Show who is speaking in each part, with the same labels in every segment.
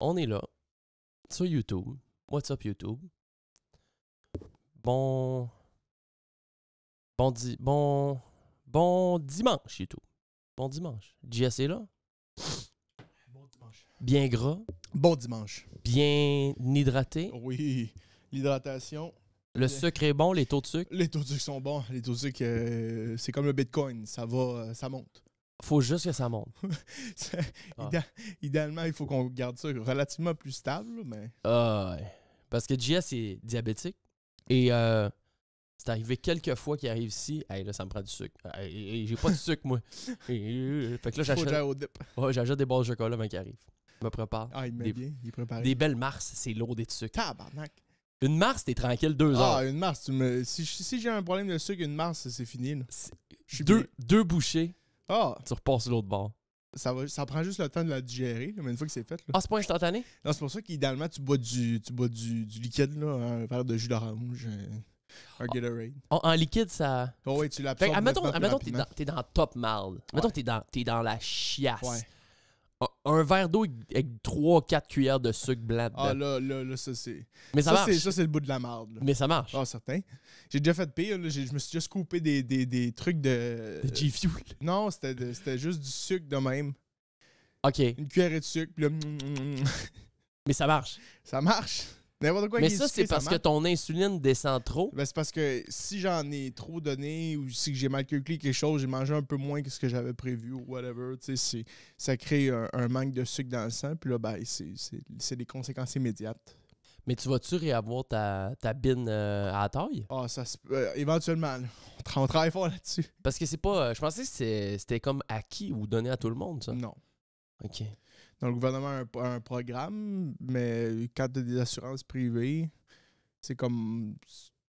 Speaker 1: On est là. Sur YouTube. What's up YouTube? Bon. Bon, bon... bon dimanche, YouTube. Bon dimanche. JS est là?
Speaker 2: Bon dimanche. Bien gras. Bon dimanche. Bien hydraté. Oui. L'hydratation. Le sucre est bon, les taux de sucre. Les taux de sucre sont bons. Les taux de sucre, euh, c'est comme le bitcoin. Ça va, euh, ça monte faut juste que ça monte. Ah. Idéalement, il faut qu'on garde ça relativement plus stable, mais.
Speaker 1: Ah, Parce que JS est diabétique. Et euh, c'est arrivé quelques fois qu'il arrive ici. là, ça me prend du sucre. Ah, j'ai pas de sucre, moi. fait que là, j'achète. des barres de chocolat, mais qui arrive.
Speaker 2: Il me prépare. Ah, il met des, bien. Il Des belles Mars, c'est l'eau des sucres. Une Mars, t'es tranquille deux heures. Ah, une Mars, si, j'ai un problème de sucre, une Mars, c'est fini. deux bouchées, oh Tu repasses l'autre bord. Ça, va, ça prend juste le temps de la digérer, mais une fois que c'est fait. Là. Ah, c'est pas instantané? Non, c'est pour ça qu'idéalement, tu bois du, tu bois du, du liquide, là, un verre de jus d'orange. Un ah. Gatorade. En, en, liquide, ça. Oh oui, tu l'absorbes. Admettons, que
Speaker 1: t'es dans, dans top mal. Admettons, que t'es dans, dans la chiasse. Ouais un verre d'eau
Speaker 2: avec 3-4 cuillères de sucre blanc Ah là, là, là, ça c'est. Mais ça, marche. Ça, c'est le bout de la marde. Mais ça marche. Ah, certain. J'ai déjà fait pire. Je me suis juste coupé des, des, des trucs de. De G Fuel. Euh, non, c'était juste du sucre de même. OK. Une cuillère de sucre, puis mm, mm, mm, Mais ça marche. Ça marche. Ben, Mais ça, c'est parce que ton insuline descend trop. Ben, c'est parce que si j'en ai trop donné ou si j'ai mal calculé quelque chose, j'ai mangé un peu moins que ce que j'avais prévu ou whatever, ça crée un, manque de sucre dans le sang. Puis là, ben, c'est des conséquences immédiates. Mais tu vas-tu réavoir ta, ta bine euh, à taille? Ah, ça euh, éventuellement. On, travaille fort là-dessus. Parce que c'est pas. Euh, je pensais que c'était comme acquis ou donné à tout le monde, ça. Non. OK le gouvernement a un, programme, mais quand tu as des assurances privées, c'est comme.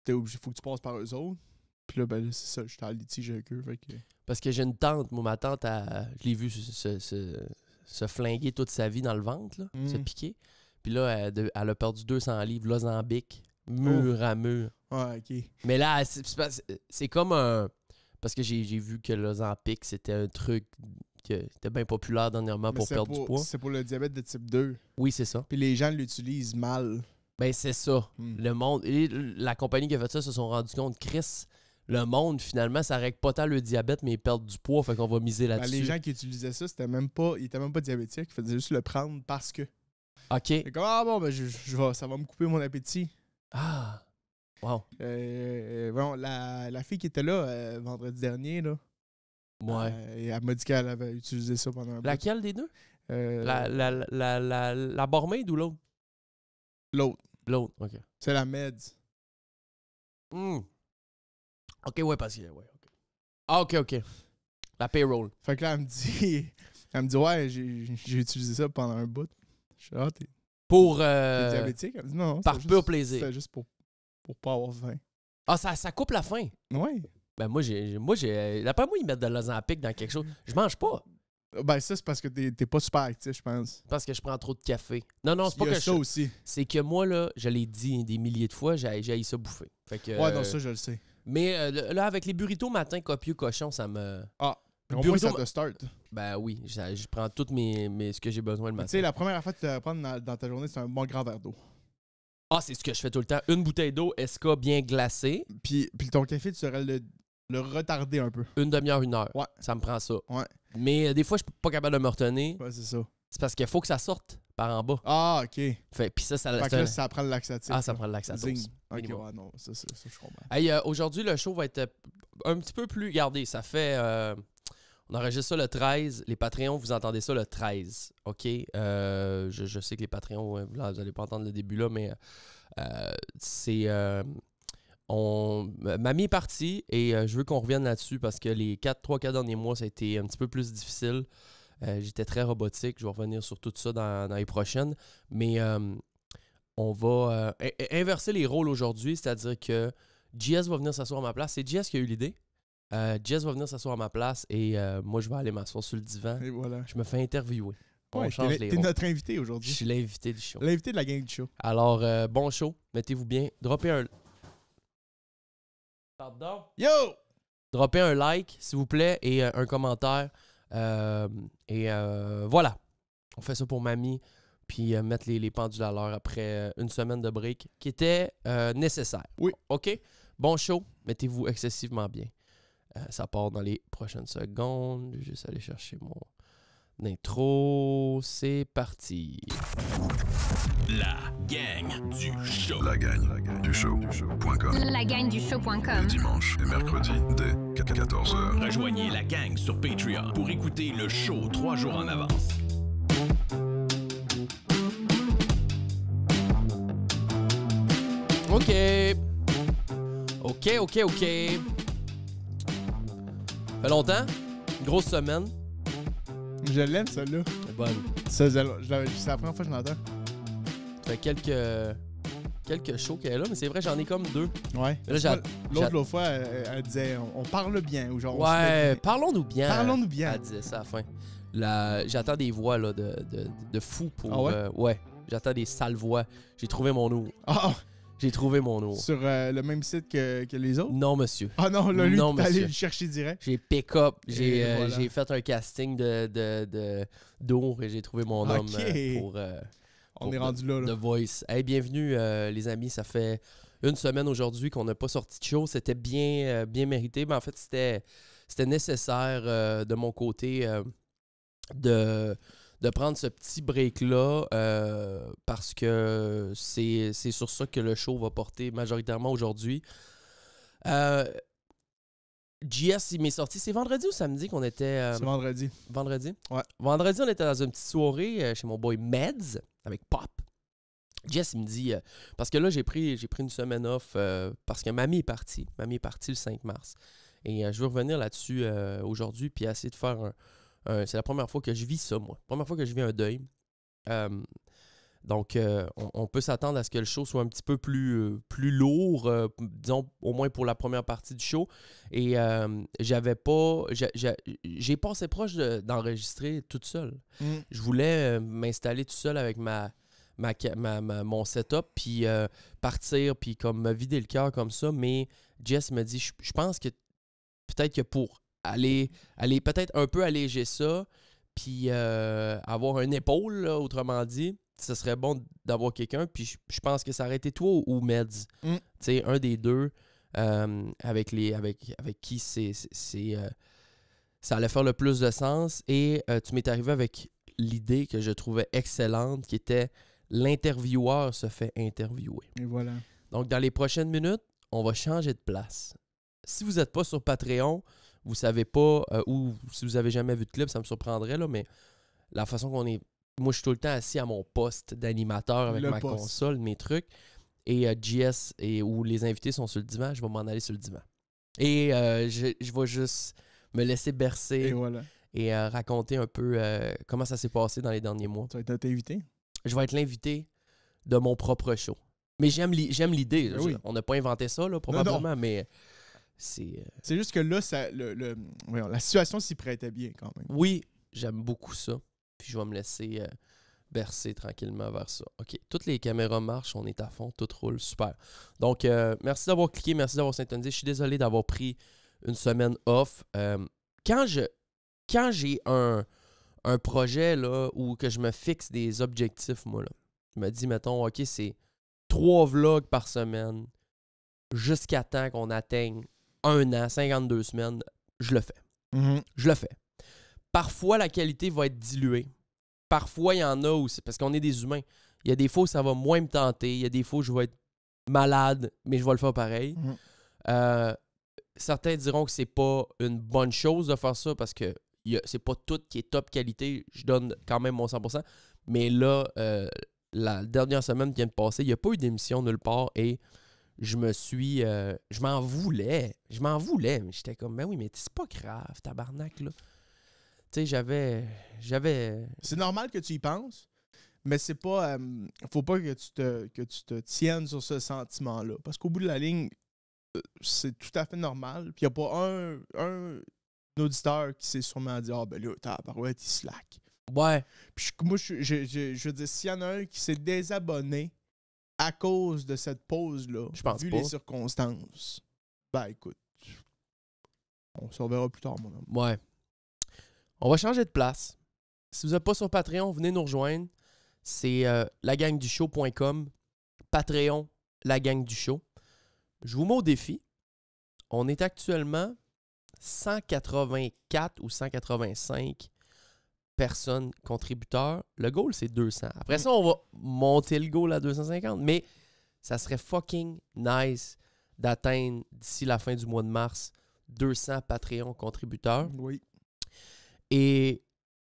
Speaker 2: T'es obligé, faut que tu passes par eux autres. Puis là, ben, c'est ça, j'étais en litige avec eux.
Speaker 1: Parce que j'ai une tante, moi, ma tante, a, je l'ai vue se, flinguer toute sa vie dans le ventre, là, se mhm. piquer. Puis là, elle, a perdu 200 livres, l'ozambique, mur oh. à mur. Ah, ok. Mais là, c'est comme un. Parce que j'ai vu que l'ozambique, c'était un truc qui était bien populaire dernièrement pour perdre du poids. C'est pour
Speaker 2: le diabète de type 2. Oui, c'est ça. Puis les gens l'utilisent mal.
Speaker 1: Ben, c'est ça. Hmm. Le monde. Et la compagnie qui a fait ça se sont rendus compte, Chris, le monde, finalement, ça règle pas tant le diabète, mais perdre du poids. Fait qu'on va miser ben, là-dessus. les gens
Speaker 2: qui utilisaient ça, c'était même pas. Ils étaient même pas diabétiques. Ils faisaient juste le prendre parce que. OK. C'est comme, ah bon, ben, je, ça va me couper mon appétit. Ah. Wow. bon, euh, euh, la, fille qui était là euh, vendredi dernier, là, Ouais. et elle m'a dit qu'elle avait utilisé ça pendant un Laquelle des deux? La, la, la, la, la ou l'autre? L'autre. L'autre, OK. C'est la meds. hum
Speaker 1: OK, ouais, parce que... Ouais, ok.
Speaker 2: Ah, OK, OK. La payroll. Fait que là, elle me dit... Elle me dit, ouais, j'ai utilisé ça pendant un bout. Je suis là, Pour... Euh, diabétique? Elle me dit, non. par pur plaisir. C'est juste pour, pour pas avoir faim. Ah, ça, ça coupe la faim? Ouais. Ben moi, j'ai. Moi, j'ai. moi, ils mettent de pic dans quelque chose. Je mange pas. Ben, ça, c'est parce que t'es pas super actif, je pense.
Speaker 1: Parce que je prends trop de café. Non, non, c'est pas que aussi. C'est que moi, là, je l'ai dit des milliers de fois, j'ai ça bouffer. ouais, non, euh, ça, je le sais. Mais euh, là, avec les burritos matin copieux cochon, ça me. Ah! Au moins, ça te start. Ben oui, je prends tout mes, mes, ce que j'ai besoin le matin. Tu sais,
Speaker 2: la première affaire que tu vas prendre dans, ta journée, c'est un bon grand verre d'eau.
Speaker 1: Ah, c'est ce que je fais tout le temps. Une bouteille d'eau, SK bien glacée. Puis, puis ton café, tu serais le le retarder un peu. Une demi-heure, une heure. Ouais. Ça me prend ça. Ouais. Mais euh, des fois, je suis pas capable de me retenir. c'est ça. C'est parce qu'il faut que ça sorte par en bas. Ah, OK. Fait, puis ça, ça, fait ça prend le laxatif. Ah, ça, prend le laxatif. OK, ouais,
Speaker 2: non, ça, ça, je comprends.
Speaker 1: Euh, aujourd'hui, le show va être euh, un petit peu plus... gardé. ça fait... on enregistre ça le 13. Les Patreons, vous entendez ça le 13, OK? je, je, sais que les Patreons, vous n'allez pas entendre le début là, mais c'est on, euh, mamie est partie et euh, je veux qu'on revienne là-dessus parce que les 4 3-4 derniers mois, ça a été un petit peu plus difficile. Euh, j'étais très robotique. Je vais revenir sur tout ça dans, les prochaines. Mais on va inverser les rôles aujourd'hui, c'est-à-dire que JS va venir s'asseoir à ma place. C'est JS qui a eu l'idée. JS va venir s'asseoir à ma place et moi, je vais aller m'asseoir sur le divan. Je me fais interviewer. Tu es notre invité aujourd'hui. Je suis l'invité du show. L'invité de la gang du show. Alors, bon show. Mettez-vous bien. Dropez un, Pardon? Yo! Droppez un like, s'il vous plaît, et euh, un commentaire. Euh, et euh, voilà. On fait ça pour mamie. Puis mettre les, les, pendules à l'heure après une semaine de break qui était nécessaire. Oui. OK? Bon show. Mettez-vous excessivement bien. ça part dans les prochaines secondes. Je vais juste aller chercher mon intro. C'est parti.
Speaker 2: La gang du show. La gang, du show.com. La gang du show.com. Les et mercredi dès 14h. Rejoignez la gang sur Patreon pour écouter le show trois jours en avance.
Speaker 1: OK. OK, OK, OK. Fait longtemps. Grosse semaine. Je l'aime, celle-là. Bonne. c'est
Speaker 2: la première fois que je l'entends quelques quelques shows qu'elle a là, mais c'est vrai, j'en ai comme deux. Ouais. L'autre, l'autre fois, elle, disait on, parle bien. Ou genre, ouais, parlons-nous bien. Parlons-nous bien. Elle
Speaker 1: disait ça à la fin. J'attends des voix là, de, de, fou pour. Ah euh, ouais? J'attends des sales voix. J'ai trouvé mon ou ah! J'ai trouvé mon nom
Speaker 2: Sur euh, le même site que,
Speaker 1: les autres? Non, monsieur.
Speaker 2: Ah non, là, lui, non, le chercher direct? J'ai
Speaker 1: pick-up. Euh, j'ai fait un casting de d'eau et j'ai trouvé mon homme pour on est rendu là, The Voice. Hey, bienvenue, euh, les amis. Ça fait une semaine aujourd'hui qu'on n'a pas sorti de show. C'était bien, euh, bien mérité. Mais en fait, c'était, c'était nécessaire euh, de mon côté de, de prendre ce petit break-là parce que c'est, c'est sur ça que le show va porter majoritairement aujourd'hui. GS, il m'est sorti. C'est vendredi ou samedi qu'on était. c'est vendredi. Vendredi. Ouais. Vendredi, on était dans une petite soirée chez mon boy Meds avec Pop. Jess me dit, euh, parce que là, j'ai pris, j'ai pris une semaine off euh, parce que mamie est partie. Mamie est partie le 5 mars. Et euh, je veux revenir là-dessus aujourd'hui, puis essayer de faire un. c'est la première fois que je vis ça, moi. Première fois que je vis un deuil. Donc, euh, on, peut s'attendre à ce que le show soit un petit peu plus, euh, plus lourd, euh, disons au moins pour la première partie du show. Et j'avais pas. J'ai assez proche d'enregistrer tout toute seule. Mm. Je voulais m'installer tout seul avec ma, mon setup, puis partir, puis comme me vider le cœur comme ça. Mais Jess me dit je, pense que peut-être que pour aller, aller peut-être un peu alléger ça, puis avoir une épaule, autrement dit ce serait bon d'avoir quelqu'un. Puis je, pense que ça aurait été toi ou Meds. Mm. Tu sais, un des deux euh, avec, les, avec, avec qui c'est, euh, ça allait faire le plus de sens. Et euh, tu m'es arrivé avec l'idée que je trouvais excellente qui était l'intervieweur se fait interviewer. Et voilà. Donc, dans les prochaines minutes, on va changer de place. Si vous n'êtes pas sur Patreon, vous savez pas, ou si vous avez jamais vu de clip, ça me surprendrait, là, mais la façon qu'on est moi, je suis tout le temps assis à mon poste d'animateur avec ma console, mes trucs. Et GS, euh, et, où les invités sont sur le divan, je vais m'en aller sur le divan. Et euh, je, vais juste me laisser bercer et, euh, raconter un peu comment ça s'est passé dans les derniers mois. Tu vas être invité? Je vais être l'invité de mon propre show. Mais j'aime l'idée. Ben On n'a pas inventé ça, là, probablement, mais c'est... C'est juste que là, la situation s'y prêtait bien quand même. Oui, j'aime beaucoup ça puis je vais me laisser euh, bercer tranquillement vers ça. OK, toutes les caméras marchent, on est à fond, tout roule, super. Donc, euh, merci d'avoir cliqué, merci d'avoir sintonisé. Je suis désolé d'avoir pris une semaine off. Euh, quand je quand j'ai un, un, projet là, ou que je me fixe des objectifs, moi, là, je me dis, mettons, OK, c'est trois vlogs par semaine jusqu'à temps qu'on atteigne un an, 52 semaines, je le fais. Mm-hmm. Je le fais. Parfois, la qualité va être diluée. Parfois, il y en a aussi, parce qu'on est des humains. Il y a des fois où ça va moins me tenter. Il y a des fois où je vais être malade, mais je vais le faire pareil. Mhm. Euh, certains diront que c'est pas une bonne chose de faire ça parce que c'est pas tout qui est top qualité. Je donne quand même mon 100%. Mais là, euh, la dernière semaine qui vient de passer, il n'y a pas eu d'émission nulle part et je me suis. Euh, je m'en voulais. Je m'en voulais. Mais j'étais comme, mais ben oui, mais c'est pas grave,
Speaker 2: tabarnak, là. Tu sais, j'avais. j'avais... Euh, c'est normal que tu y penses, mais c'est pas. Euh, faut pas que tu, te, que tu te tiennes sur ce sentiment-là. Parce qu'au bout de la ligne, euh, c'est tout à fait normal. Puis il n'y a pas un, auditeur qui s'est sûrement dit Ah, ben là, t'as ouais, il slack. Ouais. Puis moi, je, je, je, veux dire, s'il y en a un qui s'est désabonné à cause de cette pause-là, vu les circonstances, ben écoute, on se reverra plus tard, mon
Speaker 1: homme. Ouais. On va changer de place. Si vous n'êtes pas sur Patreon, venez nous rejoindre. C'est du euh, lagangdushow.com, Patreon, la gang du show. Je vous mets au défi. On est actuellement 184 ou 185 personnes contributeurs. Le goal, c'est 200. Après ça, on va monter le goal à 250. Mais ça serait fucking nice d'atteindre d'ici la fin du mois de mars 200 Patreon contributeurs. Oui. Et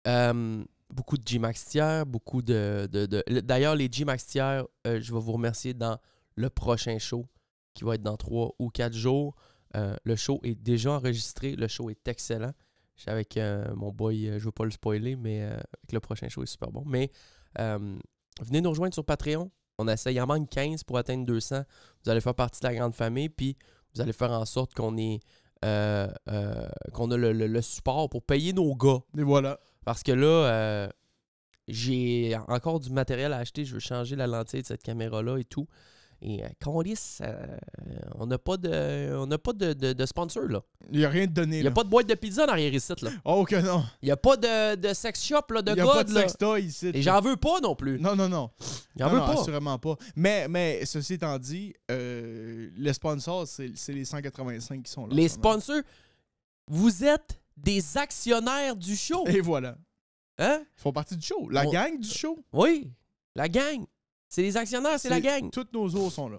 Speaker 1: euh, beaucoup de G-Max tiers, beaucoup de. D'ailleurs, les G-Max tiers, euh, je vais vous remercier dans le prochain show qui va être dans trois ou quatre jours. Euh, le show est déjà enregistré. Le show est excellent. Je suis avec mon boy, je ne veux pas le spoiler, mais le prochain show est super bon. Mais venez nous rejoindre sur Patreon. On essaye, il en manque 15 pour atteindre 200. Vous allez faire partie de la grande famille, puis vous allez faire en sorte qu'on Ait euh, euh, qu'on a le, support pour payer nos gars. Mais voilà. Parce que là, euh, j'ai encore du matériel à acheter. Je veux changer la lentille de cette caméra-là et tout. Et euh, Calice, euh, on n'a pas de, on a pas de, de, sponsor, là. Il n'y a rien de donné, Il n'y a pas de boîte de pizza dans les ici, là. Oh ah, que non. Il n'y a pas de, de sex shop, là, de Il n'y a pas de sex toy ici. Et j'en veux
Speaker 2: pas non plus. Non, non, non. J'en veux pas. sûrement pas. Mais, mais ceci étant dit, euh, le sponsor, c'est les 185 qui sont là. Les sponsors, vous êtes des actionnaires du show. Et voilà. Hein? Ils font partie du show. La gang du show. Oui, la gang. C'est les actionnaires, c'est la gang. Toutes nos os sont là.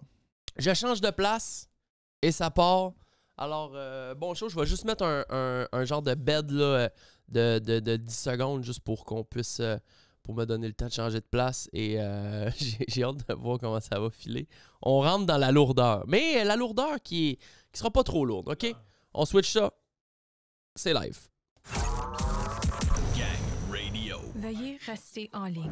Speaker 2: Je change
Speaker 1: de place et ça part. Alors, euh, bon show, je vais juste mettre un, genre de bed là, euh, de, 10 secondes juste pour qu'on puisse. Euh, pour me donner le temps de changer de place et j'ai hâte de voir comment ça va filer. On rentre dans la lourdeur. Mais la lourdeur qui, ne qui sera pas trop lourde, OK? On switch ça. C'est live.
Speaker 2: Gang Radio. Veuillez rester en ligne.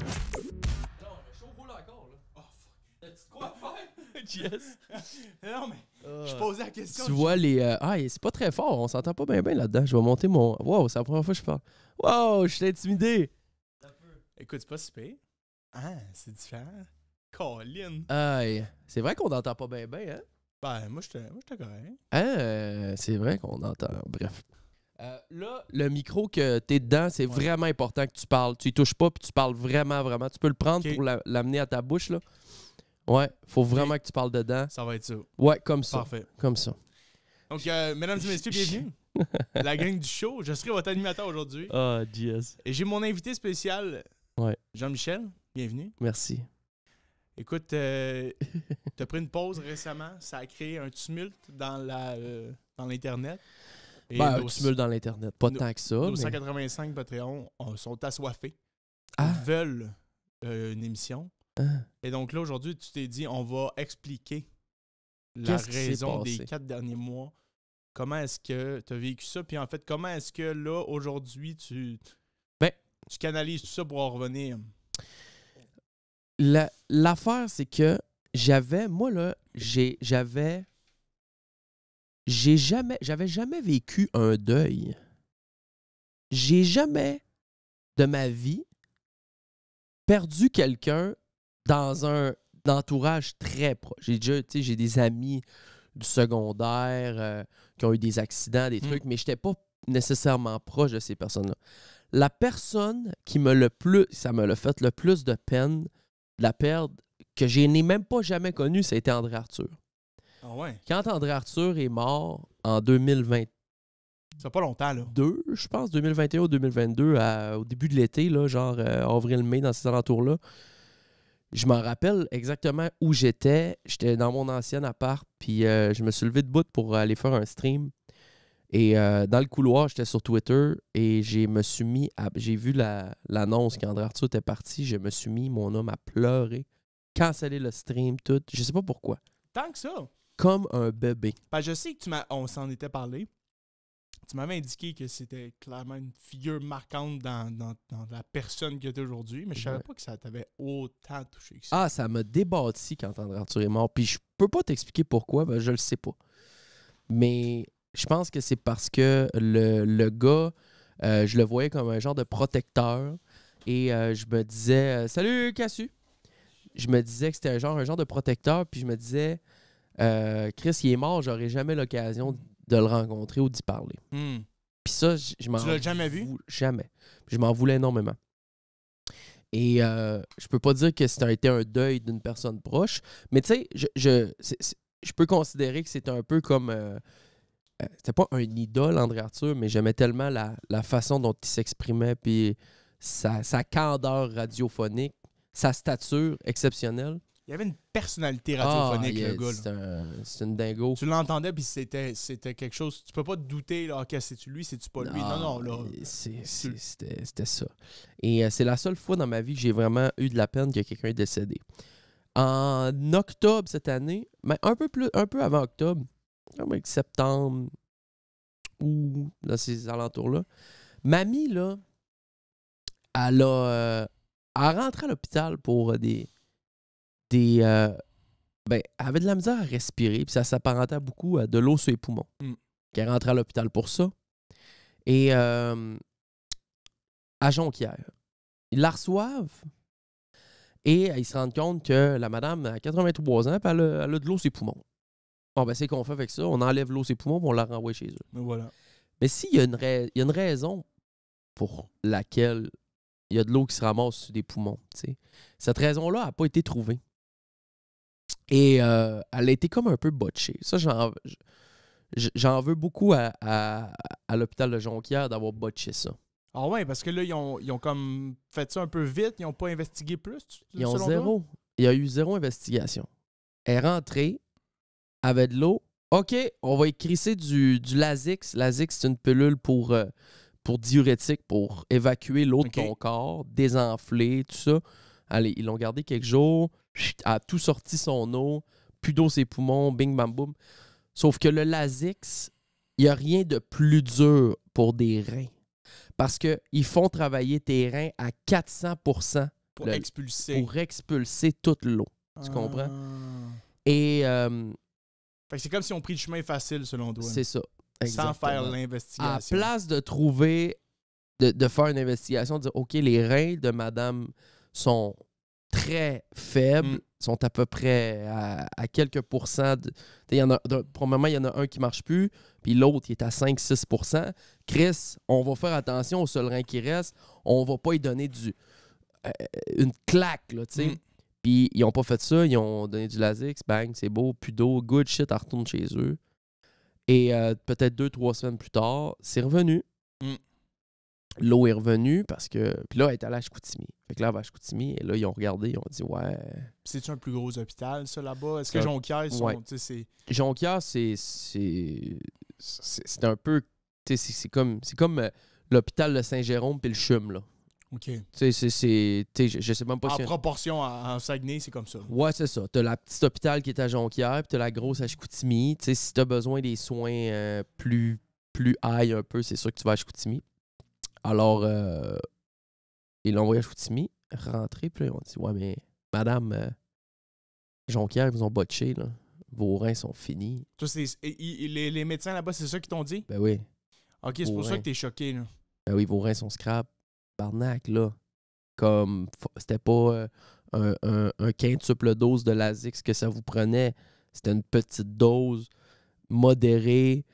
Speaker 2: T'as-tu quoi faire? yes. non, mais je ah. posais la question.
Speaker 1: Tu vois les. Euh, ah, c'est pas très fort, on s'entend pas bien bien là-dedans. Je vais monter mon. Wow, c'est la première fois que je parle. Wow, je suis intimidé.
Speaker 2: Écoute, c'est pas si pire. Ah, c'est différent. Colin. Aïe. C'est vrai qu'on n'entend pas bien bien, hein? Ben, moi, je te connais
Speaker 1: Hein? Euh, c'est vrai qu'on entend. Bref.
Speaker 2: Euh, là,
Speaker 1: le micro que tu es dedans, c'est vraiment important que tu parles. Tu y touches pas, puis tu parles vraiment, vraiment. Tu peux le prendre pour l'amener à ta bouche, là. Ouais, faut vraiment que tu parles dedans. Ça va être ça. Ouais, comme ça. Parfait.
Speaker 2: Comme ça. Donc, euh, mesdames et messieurs, bienvenue. la gang du show. Je serai votre animateur aujourd'hui. Oh, yes. Et j'ai mon invité spécial, ouais. Jean-Michel. Bienvenue. Merci. Écoute, euh, tu as pris une pause récemment. Ça a créé un tumulte dans euh, l'Internet. Ben, un tumulte dans l'Internet. Pas de tant que ça. Nos Patreons euh, sont assoiffés. Ah. Ils veulent une émission. Hein? Et donc là, aujourd'hui, tu t'es dit, on va expliquer la raison des quatre derniers mois. Comment est-ce que tu as vécu ça? Puis en fait, comment est-ce que là, aujourd'hui, tu, ben, tu canalises tout ça pour en revenir?
Speaker 1: L'affaire, c'est que j'avais, moi là, j'avais, j'ai jamais, j'avais jamais vécu un deuil. J'ai jamais de ma vie perdu quelqu'un dans un entourage très proche. J'ai déjà, tu sais, j'ai des amis du secondaire euh, qui ont eu des accidents, des hmm. trucs, mais je n'étais pas nécessairement proche de ces personnes-là. La personne qui me le plus, ça me l'a fait le plus de peine de la perdre, que je n'ai même pas jamais connue, ça a André Arthur. Ah Quand André Arthur est mort en 2020, ça pas longtemps, là. Deux, je pense, 2021 ou 2022, au début de l'été, là, genre euh, avril-mai, dans ces alentours-là je m'en rappelle exactement où j'étais. J'étais dans mon ancien appart, puis euh, je me suis levé de bout pour aller faire un stream. Et euh, dans le couloir, j'étais sur Twitter et j'ai me suis mis à. J'ai vu l'annonce qu'André Arthur était parti. Je me suis mis, mon homme, à pleurer, canceller le stream, tout. Je sais pas pourquoi. Tant que ça. Comme un bébé.
Speaker 2: Ben, je sais que tu m'as. On s'en était parlé tu m'avais indiqué que c'était clairement une figure marquante dans, la personne que tu es aujourd'hui, mais je savais pas que ça t'avait autant touché que
Speaker 1: ça. Ah, ça m'a débattu quand André Arthur est mort. Puis je peux pas t'expliquer pourquoi, ben, je le sais pas. Mais je pense que c'est parce que le, le gars, euh, je le voyais comme un genre de protecteur. Et euh, je me disais, euh, salut Cassu! Je me disais que c'était un genre, un genre de protecteur, puis je me disais, Chris, il est mort, j'aurais jamais l'occasion de de le rencontrer ou d'y parler. Hmm. Puis ça, je m'en. l'as jamais vu? Jamais. Je m'en voulais énormément. Et euh, je peux pas dire que c'était un deuil d'une personne proche, mais tu sais, je, je, peux considérer que c'était un peu comme. Euh, euh, c'était pas un idole, André Arthur, mais j'aimais tellement la, façon dont il s'exprimait, puis sa, sa, candeur radiophonique, sa stature exceptionnelle,
Speaker 2: il avait une personnalité ah, radiophonique, le gars. C'est une dingo. Tu l'entendais, puis c'était, quelque chose. Tu peux pas te douter, là, OK, c'est-tu lui, c'est-tu pas lui. Non,
Speaker 1: non, là. c'était, ça. Et euh, c'est la seule fois dans ma vie que j'ai vraiment eu de la peine que quelqu'un décédé. En octobre cette année, mais un peu, plus, un peu avant octobre, avec septembre ou dans ces alentours-là, mamie, là, elle a. Euh, rentré à l'hôpital pour euh, des des. Euh, ben, elle avait de la misère à respirer, puis ça s'apparentait beaucoup à de l'eau sur les poumons. Mm. qui Elle est rentrée à l'hôpital pour ça. Et euh, à Jonquière, ils la reçoivent et euh, ils se rendent compte que la madame a 83 ans, et elle, a, de l'eau sur les poumons. Bon, ben, c'est qu'on fait avec ça. On enlève l'eau sur les poumons, et on la renvoie chez eux. Ben, voilà. Mais s'il y, a une a une raison pour laquelle il y a de l'eau qui se ramasse sur des poumons, cette raison-là n'a pas été trouvée. Et euh, elle a été comme un peu botchée. Ça, j'en veux beaucoup à, l'hôpital de Jonquière d'avoir botché ça.
Speaker 2: Ah ouais, parce que là, ils ont, comme fait ça un peu vite, ils n'ont pas investigué plus. Ils ont zéro.
Speaker 1: Il y a eu zéro investigation. Elle est rentrée, avait de l'eau. OK, on va écrisser du, du Lasix. Lasix, c'est une pilule pour, euh, pour diurétique, pour évacuer l'eau de ton corps, désenfler, tout ça. Allez, ils l'ont gardé quelques jours a tout sorti son eau, plus d'eau ses poumons, bing bam boum. Sauf que le Lasix, il n'y a rien de plus dur pour des reins. Parce qu'ils font travailler tes reins à 400 pour, expulser. pour expulser toute l'eau. Tu ah. comprends? Et. Euh,
Speaker 2: c'est comme si on prit le chemin facile, selon toi. C'est ça. Sans faire l'investigation. À place
Speaker 1: de trouver, de, de, faire une investigation, de dire OK, les reins de madame sont très faibles. Mm. sont à peu près à, quelques pourcents. y en a, moment, il y en a un qui marche plus, puis l'autre, il est à 5-6 Chris, on va faire attention au seul rein qui reste. On va pas y donner du, euh, une claque, là, tu mm. Puis ils n'ont pas fait ça, ils ont donné du Lasix, bang, c'est beau, plus d'eau, good shit, elle retourne chez eux. Et euh, peut-être deux, trois semaines plus tard, c'est revenu. Mm. L'eau est revenue parce que. Puis là, elle est à à coutumier. Fait que là, à Chicoutimi. et là, ils ont regardé, ils ont dit, ouais. Euh,
Speaker 2: C'est-tu un plus gros hôpital, ça, là-bas? Est-ce que euh, Jonquière, ils sont. Ouais. C'est...
Speaker 1: Jonquière, c'est. C'est un peu. C'est comme, comme euh, l'hôpital de Saint-Jérôme puis le CHUM, là. OK. Tu sais, c'est. Je sais même pas si. En
Speaker 2: proportion, à Saguenay, c'est comme ça.
Speaker 1: Ouais, c'est ça. T'as la petite hôpital qui est à Jonquière, puis t'as la grosse à Chicoutimi. Tu sais, si t'as besoin des soins plus, plus high un peu, c'est sûr que tu vas à Chicoutimi. Alors, ils l'ont envoyé à Choutimi, rentré, puis on dit Ouais, mais madame euh, Jonquière, ils vous ont botché, là. Vos reins sont
Speaker 2: finis. Toi, c'est, les, les, médecins là-bas, c'est ça qu'ils t'ont dit Ben oui. Ok, c'est pour ça que t'es choqué, là.
Speaker 1: Ben oui, vos reins sont scrap. Barnac, là. Comme, c'était pas euh, un, quintuple dose de Lazix que ça vous prenait. C'était une petite dose modérée,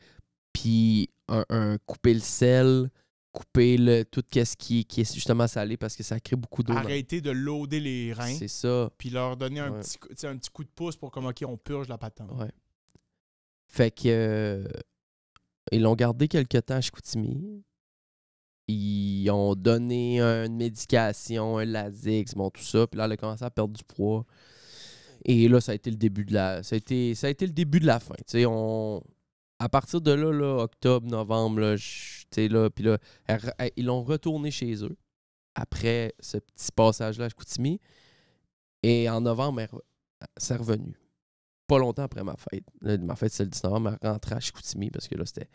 Speaker 1: puis un couper le sel couper le, tout ce qui, qui, est justement salé parce que ça crée beaucoup d'eau.
Speaker 2: Arrêter de loader les reins. C'est ça. Puis leur donner un, petit, coup de pouce pour comme, on purge la patente. Ouais.
Speaker 1: Fait que. Euh, ils l'ont gardé quelque temps à Chicoutimi. Ils ont donné une médication, un Lasix, bon, tout ça. Puis là, elle a commencé à perdre du poids. Et là, ça a été le début de la. Ça a été, ça a été le début de la fin. on... À partir de là, là octobre, novembre, là, je puis là, puis là ils l'ont retourné chez eux après ce petit passage-là à Chicoutimi. Et en novembre, c'est revenu. Pas longtemps après ma fête. ma fête, c'est le 10 novembre, elle rentre à Chicoutimi parce que là, c'était.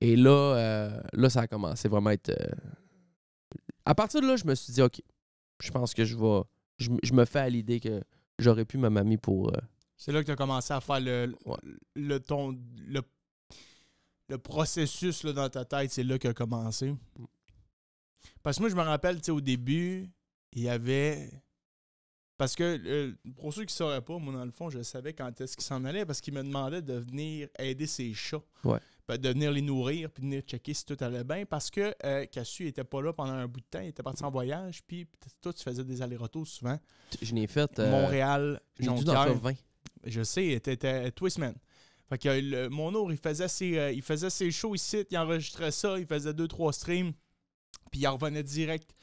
Speaker 1: Et là, euh, là, ça a commencé vraiment à être. Euh, à partir de là, je me suis dit, OK, je pense que je vais. Je, me fais à l'idée que j'aurais pu ma mamie pour. Euh,
Speaker 2: c'est là que tu as commencé à faire le, le, ton, le processus là, dans ta tête, c'est là qu'a commencé. Parce que moi, je me rappelle, tu sais, au début, il y avait. Parce que, euh, pour ceux qui ne sauraient pas, moi, dans le fond, je savais quand est-ce qu'il s'en allait parce qu'il me demandait de venir aider ses chats. Ouais. Ben, de venir les nourrir puis de venir checker si tout allait bien. Parce que euh, Cassu n'était pas là pendant un bout de temps. Il était parti en voyage. Puis toi, tu faisais des allers-retours souvent. Je l'ai fait. Euh, Montréal, Jonquière. Je sais, était, était, semaine fait que mon ours, il faisait ses, euh, il faisait ses shows ici, il enregistrait ça, il faisait deux, trois streams, puis il revenait direct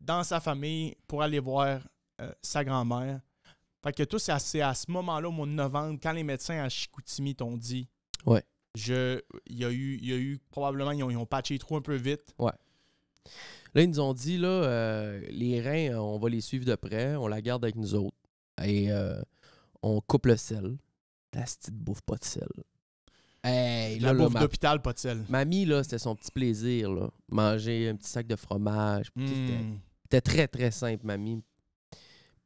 Speaker 2: dans sa famille pour aller voir euh, sa grand-mère. Fait que tout, c'est à, ce moment-là, au mois de novembre, quand les médecins à Chicoutimi t'ont dit. Ouais. Je, il y a eu, y a eu probablement, ils ont, patché les trous un peu vite.
Speaker 1: Ouais. Là, ils nous ont dit, là, euh, les
Speaker 2: reins, on va les suivre de près, on la
Speaker 1: garde avec nous autres. Et on coupe le sel la petite bouffe pas de sel. la bouffe d'hôpital, pas de sel. Mamie, là, c'était son petit plaisir, là. Manger un petit sac de fromage. Hmm. C'était très, très simple, mamie.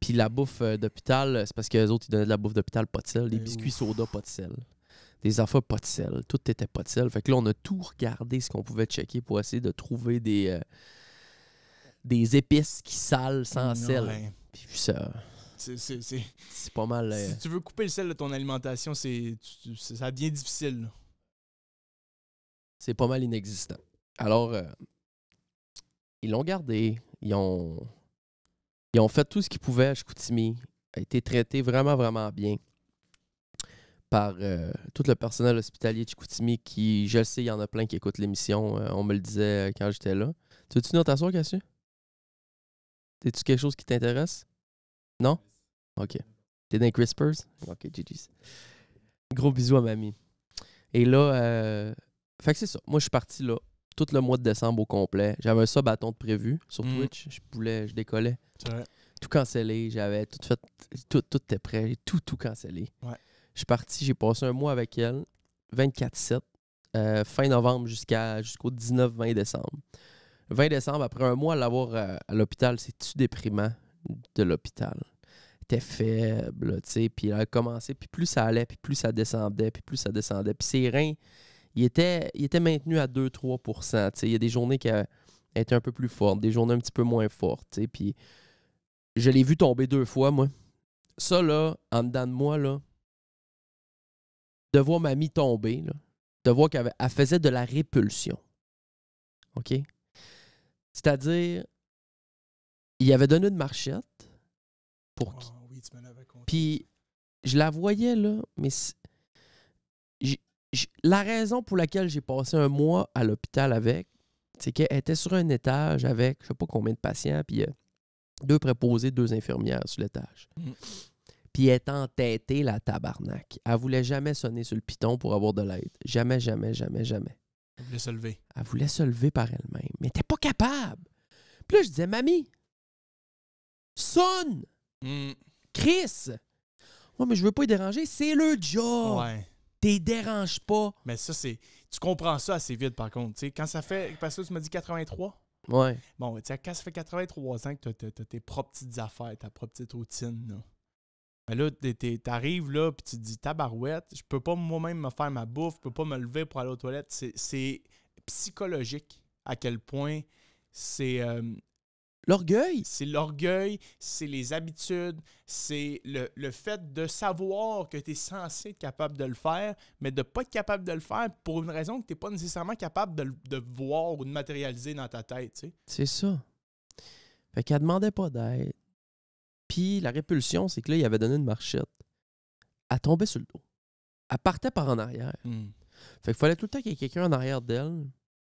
Speaker 1: Puis la bouffe euh, d'hôpital, euh, c'est parce que autres, ils donnaient de la bouffe d'hôpital, pas de sel. Des ben biscuits soda, pas de sel. Des affaires, pas de sel. Tout était pas de sel. Fait que là, on a tout regardé, ce qu'on pouvait checker pour essayer de trouver des, euh, des épices qui salent sans sel. Puis ça...
Speaker 2: C'est
Speaker 1: pas mal. Si euh,
Speaker 2: tu veux couper le sel de ton alimentation, c'est ça devient difficile.
Speaker 1: C'est pas mal inexistant. Alors, euh, ils l'ont gardé. Ils ont, ils ont fait tout ce qu'ils pouvaient à Chicoutimi. A été traité vraiment, vraiment bien par euh, tout le personnel hospitalier de Chicoutimi qui, je le sais, il y en a plein qui écoutent l'émission. on me le disait quand j'étais là. Tu veux-tu nous t'asseoir, Cassu? T'es-tu quelque chose qui t'intéresse? Non? OK. T'es dans les Crispers? OK, GG's. Gros bisous à mamie. Et là, euh... fait que c'est ça. Moi, je suis parti là, tout le mois de décembre au complet. J'avais un sub-bâton de prévu sur mm. Twitch. Je poulais, je décollais. Tout cancellé. J'avais tout fait. Tout, tout était prêt. J'ai tout, tout cancellé. Ouais. Je suis parti. J'ai passé un mois avec elle, 24-7, euh, fin novembre jusqu'à jusqu'au 19-20 décembre. 20 décembre, après un mois à l'avoir euh, à l'hôpital, c'est-tu déprimant? de l'hôpital. Elle était faible, tu sais, puis il a commencé, puis plus ça allait, puis plus ça descendait, puis plus ça descendait. Puis ses reins, il était, il était maintenu à 2-3 tu sais. Il y a des journées qui étaient un peu plus fortes, des journées un petit peu moins fortes, tu sais. Puis je l'ai vu tomber deux fois, moi. Ça, là, en dedans de moi, là, de voir mamie tomber, de voir qu'elle faisait de la répulsion. OK? C'est-à-dire, il avait donné une marchette pour. Ah puis je la voyais, là, mais. La raison pour laquelle j'ai passé un mois à l'hôpital avec, c'est qu'elle était sur un étage avec je sais pas combien de patients, puis euh, deux préposés, deux infirmières sur l'étage. Mm. Puis elle était entêtée, la tabarnak. Elle voulait jamais sonner sur le piton pour avoir de l'aide. Jamais, jamais, jamais, jamais.
Speaker 2: Elle voulait se lever.
Speaker 1: Elle voulait se lever par elle-même, mais elle n'était pas capable. Puis là, je disais, Mamie, Sonne!
Speaker 2: Hmm. Chris!
Speaker 1: Ouais, mais je veux pas y déranger. C'est le job!
Speaker 2: Ouais. T'es dérange pas. Mais ça, c'est. Tu comprends ça assez vite, par contre. quand ça fait. Parce que tu m'as dit 83? Ouais. Bon, tu sais, quand ça fait 83 ans que t'as as, tes propres petites affaires, ta propre petite routine, là. Mais là, t'arrives là, puis tu te dis tabarouette, je peux pas moi-même me faire ma bouffe, je peux pas me lever pour aller aux toilettes. C'est psychologique à quel point c'est euh, L'orgueil. C'est l'orgueil, c'est les habitudes, c'est le, fait de savoir que tu es censé être capable de le faire, mais de pas être capable de le faire pour une raison que tu n'es pas nécessairement capable de, voir ou de matérialiser dans ta tête.
Speaker 1: C'est ça. Fait qu'elle demandait pas d'aide. Puis la répulsion, c'est que là, il avait donné une marchette. Elle tombait sur le dos. Elle partait par en arrière. Hmm. Fait qu'il fallait tout le temps qu'il y ait quelqu'un en arrière d'elle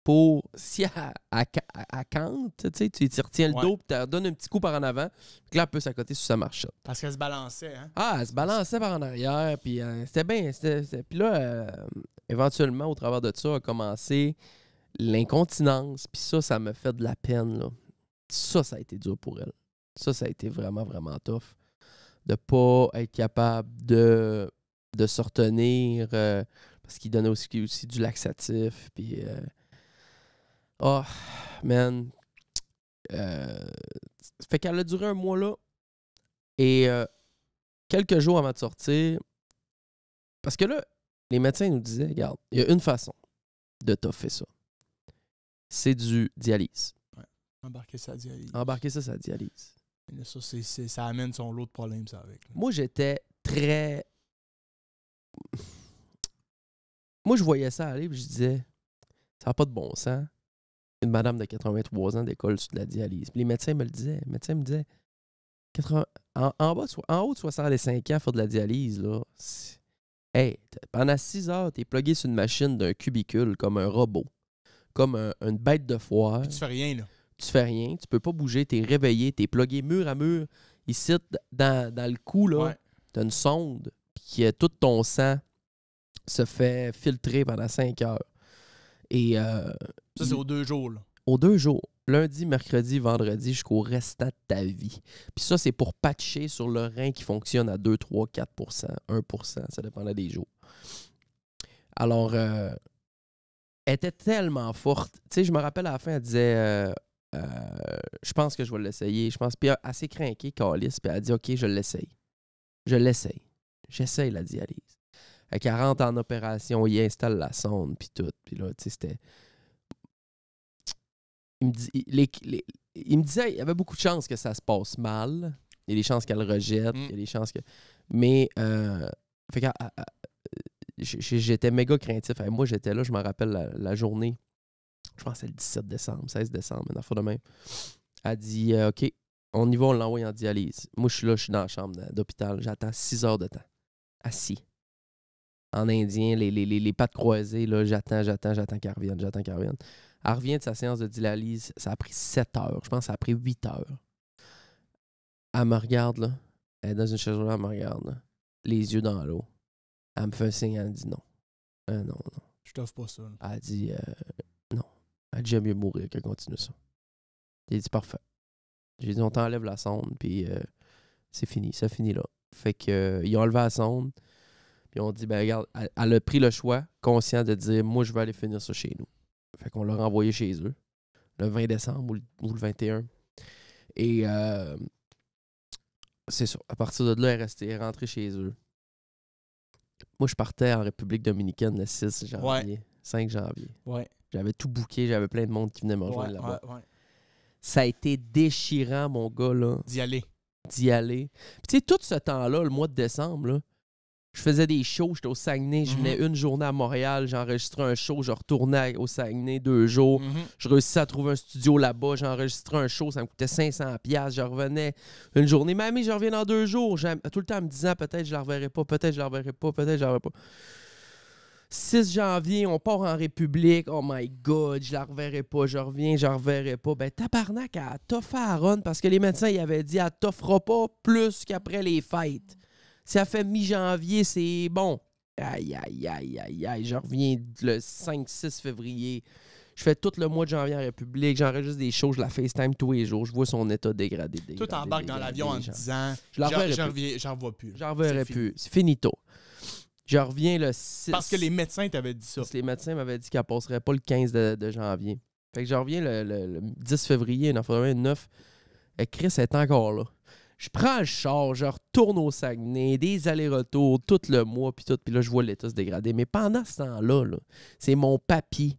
Speaker 1: pour si à, à, tu retiens le dos, tu leur donnes un petit coup par en avant, puis là, elle peut s'accoter sur sa marche.
Speaker 2: Parce qu'elle se balançait, hein?
Speaker 1: Ah, elle se balançait par en arrière, puis euh, c'était bien. Puis là, euh, éventuellement, au travers de ça, a commencé l'incontinence, puis ça, ça me fait de la peine, là. Ça, ça a été dur pour elle. Ça, ça a été vraiment, vraiment tough. De pas être capable de, de se retenir, euh, parce qu'il donnait aussi, aussi, du laxatif, puis ah, oh, man. Euh, fait qu'elle a duré un mois là. Et euh, quelques jours avant de sortir, parce que là, les médecins nous disaient, regarde, il y a une façon de toffer ça. C'est du dialyse. Oui.
Speaker 2: Embarquer ça dialyse.
Speaker 1: Embarquer ça, ça dialyse.
Speaker 2: ça, ça amène son lot de problèmes, ça, avec. Moi, j'étais
Speaker 1: très... Moi, je voyais ça aller, et je disais, ça n'a pas de bon sens une madame de 83 ans d'école sur de la dialyse. les médecins me le disaient. médecins me disaient en, en haut de 65 ans, faire de la dialyse, là. Hey, pendant 6 heures, t'es plugué sur une machine d'un cubicule comme un robot, comme une bête de foire. tu fais rien, là. Tu fais rien, tu peux pas bouger, t'es réveillé, t'es plugué mur à mur. Ici, dans, dans le cou, là, t'as une sonde, puis tout ton sang se fait filtrer pendant 5 heures. Et, euh, ça, c'est aux deux jours. Là. Aux deux jours. Lundi, mercredi, vendredi, jusqu'au restant de ta vie. Puis ça, c'est pour patcher sur le rein qui fonctionne à 2, 3, 4 1 Ça dépendait des jours. Alors, elle euh, était tellement forte. Tu sais, je me rappelle à la fin, elle disait euh, Je pense que je vais l'essayer. Je pense. Puis elle s'est Calis. Puis elle a dit Ok, je l'essaye. Je l'essaye. J'essaye, la dialyse. À 40 en opération, il installe la sonde, puis tout. Puis là, c'était. Il me, il me disait, il y avait beaucoup de chances que ça se passe mal. Il y a des chances qu'elle rejette, mm. il y a des chances que. Mais, euh, fait que, ah, ah, ah, j'étais méga craintif. moi, j'étais là, je me rappelle la, journée, je pense que c'est le 17 décembre, 16 décembre, une fois de même. Elle dit euh, OK, on y va, on l'envoie en dialyse. Moi, je suis là, je suis dans la chambre d'hôpital, j'attends six heures de temps, assis en indien, les, les, les, les pattes croisées, là, j'attends, j'attends, j'attends qu'elle revienne, j'attends qu'elle revienne. Elle revient de sa séance de dialyse, ça a pris 7 heures, je pense que ça a pris 8 heures. Elle me regarde, là, elle est dans une chaise elle me regarde, les yeux dans l'eau. Elle me fait un signe, elle me dit non. Euh, non, non. Je t'offre pas ça. Elle dit euh, non. Elle dit j'aime mieux mourir que continuer ça. J'ai dit parfait. J'ai dit on t'enlève la sonde, puis euh, c'est fini, ça finit là. Fait que euh, ils ont enlevé la sonde. Ils on dit, ben regarde, elle, a pris le choix conscient de dire, moi, je vais aller finir ça chez nous. Fait qu'on l'a renvoyé chez eux le 20 décembre ou le, 21. Et euh, c'est sûr, à partir de là, elle est, restée, rentrée chez eux. Moi, je partais en République dominicaine le 6 janvier, 5 janvier. J'avais tout bouqué, j'avais plein de monde qui venait me rejoindre là-bas. Ça a été déchirant, mon gars, là. D'y aller. D'y aller. Puis, tu sais, tout ce temps-là, le mois de décembre, là, je faisais des shows, j'étais au Saguenay, je venais mhm. une journée à Montréal, j'enregistrais un show, je retournais au Saguenay deux jours, mhm. je réussissais à trouver un studio là-bas, j'enregistrais un show, ça me coûtait 500 je revenais une journée, mamie, je reviens dans deux jours, tout le temps en me disant ah, peut-être je la reverrai pas, peut-être je la reverrai pas, peut-être je la reverrai pas. 6 janvier, on part en République. Oh my God, je la reverrai pas, je reviens, je la reverrai pas. Ben, tabarnak, elle à parce que les médecins ils avaient dit elle toffera pas plus qu'après les fêtes. Ça fait mi-janvier, c'est bon. Aïe, aïe, aïe, aïe, aïe. Je reviens le 5-6 février. Je fais tout le mois de janvier en République. J'enregistre des choses, je la FaceTime tous les jours. Je vois son état dégradé. tout
Speaker 2: embarque dans l'avion en disant J'en vois plus. J'en reviendrai plus.
Speaker 1: C'est finito. Je reviens le 6. Parce que les médecins t'avaient dit ça. Parce que les médecins m'avaient dit qu'elle passerait pas le 15 de, janvier. Fait que je reviens le, 10 février, il en faudrait 9. Et Chris est encore là. Je prends le char, je retourne au Saguenay, des allers-retours tout le mois, puis tout. Puis là, je vois l'État se dégrader. Mais pendant ce temps-là, c'est mon papy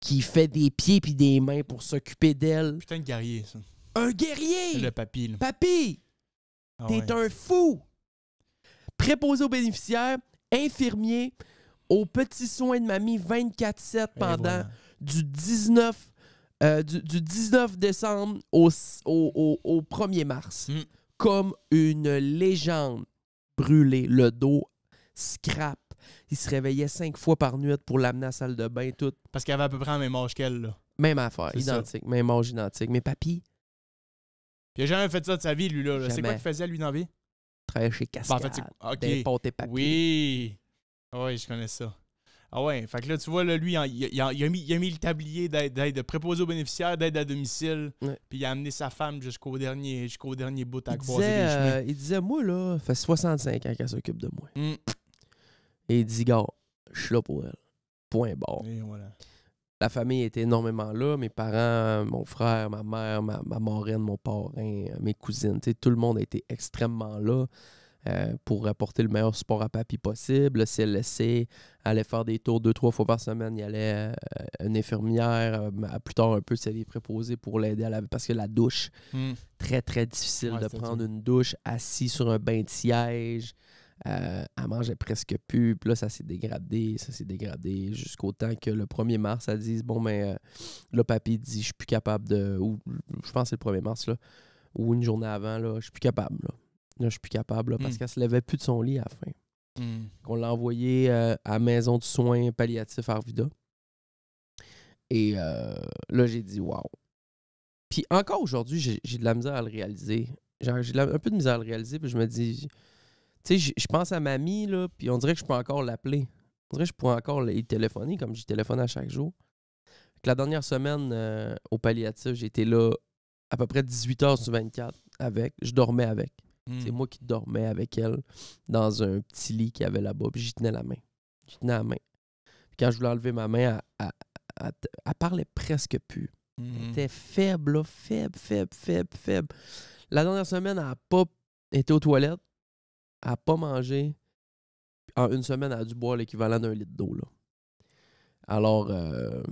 Speaker 1: qui fait des pieds puis des mains pour s'occuper d'elle.
Speaker 2: Putain de guerrier, ça. Un guerrier! Le papy, là.
Speaker 1: Papy! Ah T'es un fou! Préposé aux bénéficiaires, infirmier, aux petits soins de mamie 24-7 pendant du 19 euh, du, 19 décembre au, au, 1er mars, hmm. comme une légende brûlée, le dos scrap. Il se réveillait cinq fois par nuit pour l'amener à la salle de bain, tout. Parce qu'il avait à peu près la même âge qu'elle, Même affaire, identique, même âge identique. Mais papy. Puis
Speaker 2: il a jamais fait ça de sa vie, lui, là. C'est quoi qu'il faisait, lui, dans la vie?
Speaker 1: Travailler chez Cascade. Bah, il en
Speaker 2: fait, ok. Oui. Ah oui, je connais ça. Ah ouais, fait que là, tu vois, lui, il a, mis, le tablier de préposé aux bénéficiaires, d'aide à domicile, puis il a amené sa femme jusqu'au dernier, jusqu'au dernier bout à croiser les chemins. Euh,
Speaker 1: il disait, moi, là, fait 65 ans qu'elle s'occupe de moi. Hmm. Et il dit, gars, je suis là pour elle. Point barre. La famille était énormément là. Mes parents, mon frère, ma mère, ma, ma marraine, mon parrain, mes cousines, tout le monde était extrêmement là. Euh, pour apporter le meilleur support à papy possible. Le elle allait faire des tours deux, trois fois par semaine. Il y allait euh, une infirmière. Euh, plus tard, un peu, s'est les préposés pour l'aider à la... Parce que la douche, hmm. très, très difficile de prendre une douche assis sur un bain de siège. elle mangeait presque plus. Puis là, ça s'est dégradé, ça s'est dégradé jusqu'au temps que le 1er mars, elle dise Bon, mais ben, là, papy dit Je suis plus capable de. je pense que c'est le 1er mars, là. Ou une journée avant, là, je suis plus capable. Là là, je suis plus capable, parce qu'elle mm. qu'elle se levait plus de son lit à la fin. Mm. On l'a envoyée euh, à maison de soins palliatifs Arvida. Et euh, là, j'ai dit, waouh. Puis encore aujourd'hui, j'ai de la misère à le réaliser. J'ai un peu de misère à le réaliser, puis je me dis, tu sais, je pense à mamie, là, puis on dirait que je peux encore l'appeler. On dirait que je peux encore lui téléphoner, comme j'y téléphone à chaque jour. la dernière semaine euh, au palliatif, j'étais là à peu près 18 h sur 24 avec. Je dormais avec. C'est hmm. moi qui dormais avec elle dans un petit lit qu'il y avait là-bas. Puis j'y tenais la main. J'y tenais la main. Puis quand je voulais enlever ma main, elle, elle, parlait presque plus. Elle hmm. était faible, faible, faible, faible, faible. La dernière semaine, elle n'a pas été aux toilettes. Elle n'a pas mangé. En une semaine, elle a dû boire l'équivalent d'un litre d'eau. Là. Alors, euh,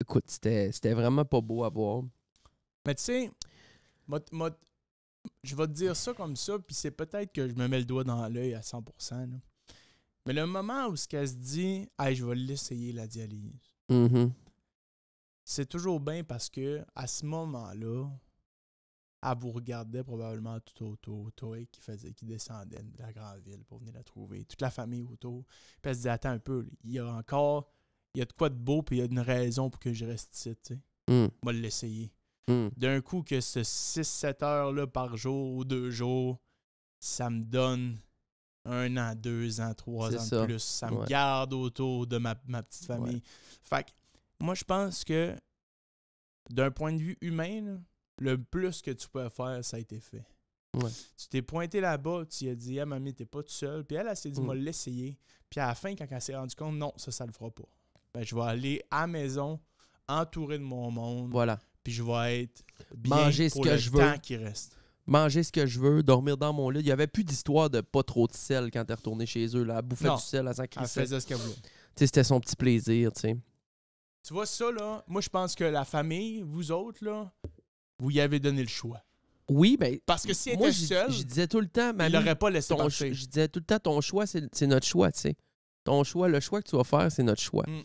Speaker 1: écoute, c'était, vraiment pas beau à voir.
Speaker 2: Mais tu sais, je vais te dire ça comme ça, puis c'est peut-être que je me mets le doigt dans l'œil à 100%. Mais le moment où ce qu'elle se dit, hey, je vais l'essayer la dialyse, mm-hmm. c'est toujours bien parce que à ce moment-là, elle vous regardait probablement tout autour, toi qui faisait, qui descendait de la grande ville pour venir la trouver, toute la famille autour. Puis elle se dit « attends un peu, il y a encore, il y a de quoi de beau, puis il y a une raison pour que je reste ici, tu sais. Mm. On va l'essayer. Hmm. D'un coup, que ce 6-7 heures-là par jour ou deux jours, ça me donne un an, deux ans, trois ans de plus. Ça me garde autour de ma, petite famille. Fait moi, je pense que d'un point de vue humain, le plus que tu peux faire, ça a été fait. Tu t'es pointé là-bas, tu as dit, ah, mamie, t'es pas tout seul. Puis elle, elle, s'est dit, hmm. moi, l'essayer. Puis à la fin, quand elle s'est rendue compte, non, ça, ça le fera pas. Ben, je vais aller à maison, entouré de mon monde. Voilà je vais être bien manger ce que je temps veux. qui reste.
Speaker 1: Manger ce que je veux, dormir dans mon lit. Il n'y avait plus d'histoire de pas trop de sel quand t'es retourné chez eux. Là. Elle du sel, à sa Elle faisait ce qu'elle voulait. Tu sais, C'était son petit plaisir. tu
Speaker 2: Tu vois ça, là, moi, je pense que la famille, vous autres, là,
Speaker 1: vous y avez donné le choix. Oui, ben,
Speaker 2: Parce que si était je, je disais tout le temps, pas laissé ton je
Speaker 1: disais tout le temps, ton choix, c'est notre choix, tu sais. Ton choix, le choix que tu vas faire, c'est notre choix. Mm.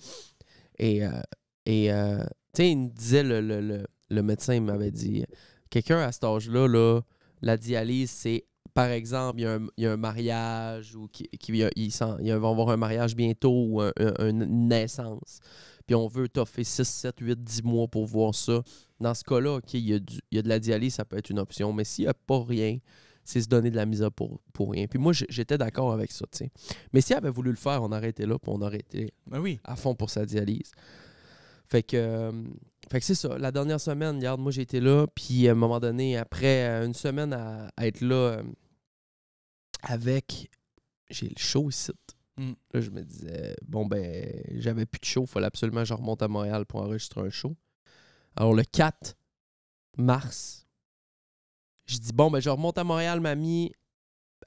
Speaker 1: Et, euh, et euh, tu sais, il me disait le- le médecin m'avait dit quelqu'un à cet âge-là, la dialyse, c'est par exemple, il y, a un, mariage ou qui, va y avoir un mariage bientôt ou une naissance. Puis on veut fait 6, 7, 8, 10 mois pour voir ça. Dans ce cas-là, OK, il y, a de la dialyse, ça peut être une option. Mais s'il n'y a pas rien, c'est se donner de la mise pour, pour rien. Puis moi, j'étais d'accord avec ça. Mais s'il avait voulu le faire, on aurait été là, puis on aurait été ben à fond pour sa dialyse. Fait que, euh, fait que c'est ça. La dernière semaine, regarde, moi j'ai été là, puis à un moment donné, après euh, une semaine à, être là euh, avec. J'ai le show ici. Mm. Là, je me disais, bon, ben, j'avais plus de show, il fallait absolument que je remonte à Montréal pour enregistrer un show. Alors, le 4 mars, je dis, bon, ben, je remonte à Montréal, mamie.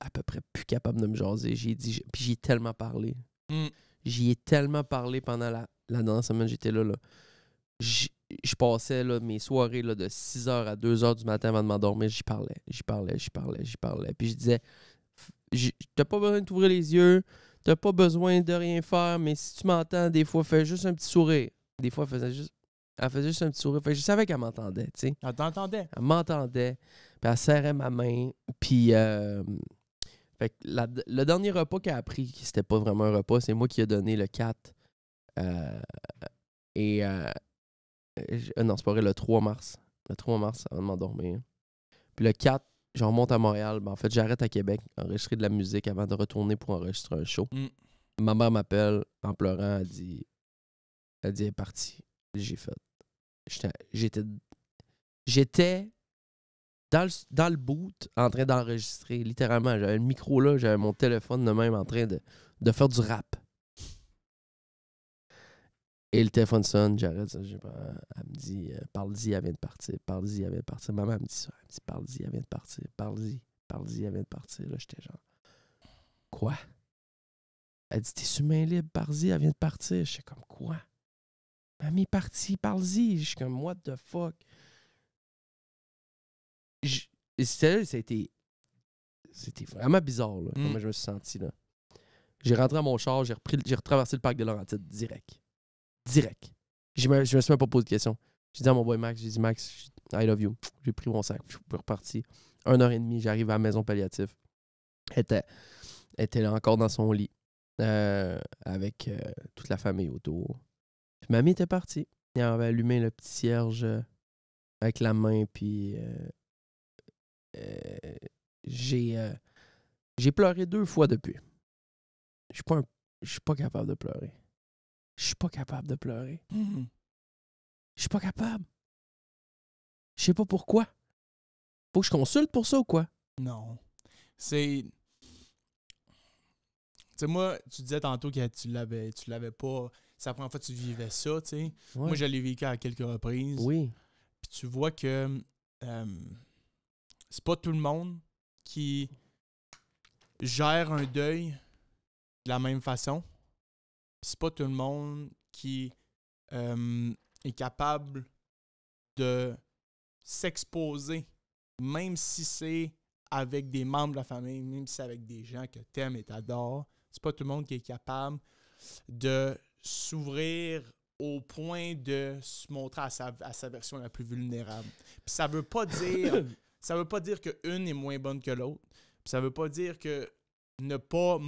Speaker 1: À peu près plus capable de me jaser. J'ai dit, puis j'y ai tellement parlé. Mm. J'y ai tellement parlé pendant la, la dernière semaine, j'étais là, là je passais mes soirées là, de 6h à 2h du matin avant de m'endormir, j'y parlais, j'y parlais, j'y parlais, j'y parlais. Puis je disais, t'as pas besoin de t'ouvrir les yeux, t'as pas besoin de rien faire, mais si tu m'entends, des fois, fais juste un petit sourire. Des fois, elle faisait juste, elle faisait juste un petit sourire. Fait je savais qu'elle m'entendait, tu sais. Elle t'entendait. Elle m'entendait, puis elle serrait ma main, puis... Euh, fait le dernier repas qu'elle a pris, qui c'était pas vraiment un repas, c'est moi qui ai donné le 4. Euh, et euh, euh, euh, non, c'est pas vrai, le 3 mars. Le 3 mars, avant de m'endormir. Puis le 4, je remonte à Montréal. Ben, en fait, j'arrête à Québec, enregistrer de la musique avant de retourner pour enregistrer un show. Mm. Ma mère m'appelle en pleurant. Elle dit Elle dit, est partie. J'ai fait. J'étais. J'étais dans le, dans boot en train d'enregistrer, littéralement. J'avais le micro là, j'avais mon téléphone de même en train de faire du rap. Et le téléphone sonne, j'arrête. Elle me dit, euh, parle-y, elle vient de partir. Parle-y, elle vient de partir. Maman, me dit ça. Elle me dit, parle-y, elle vient de partir. Parle-y, parle-y, elle vient de partir. Là, j'étais genre, quoi? Elle dit, t'es sur main libre, parle-y, elle vient de partir. je suis comme, quoi? Mamie est partie, parle-y. Je suis comme, what the fuck? C'était c'était vraiment bizarre, là, mm. comment je me suis senti. là. J'ai rentré à mon char, j'ai retraversé le parc de Laurentides direct. Direct. Je me, me suis même pas posé de questions. J'ai dit à mon boy Max, j'ai dit Max, I love you. J'ai pris mon sac, je suis reparti. Une heure et demie, j'arrive à la maison palliative. Elle était, était là encore dans son lit euh, avec euh, toute la famille autour. Puis mamie était partie. Elle avait allumé le petit cierge euh, avec la main, puis j'ai j'ai pleuré deux fois depuis. Je suis je suis pas capable de pleurer. Je suis pas capable de pleurer. Mm-hmm. Je suis pas capable. Je sais pas pourquoi. Faut que je consulte pour ça ou quoi?
Speaker 2: Non. C'est. Tu sais, moi, tu disais tantôt que tu l'avais, tu l'avais pas. C'est la première fois que tu vivais ça, tu sais. Moi, j'allais vécu à quelques reprises. Oui. Puis tu vois que. Euh, c'est pas tout le monde qui gère un deuil de la même façon c'est pas tout le monde qui euh, est capable de s'exposer, même si c'est avec des membres de la famille, même si c'est avec des gens que tu aimes et t'adores. C'est pas tout le monde qui est capable de s'ouvrir au point de se montrer à sa, sa version la plus vulnérable. Puis ça veut pas dire ça veut pas dire qu'une est moins bonne que l'autre. Ça veut pas dire que ne pas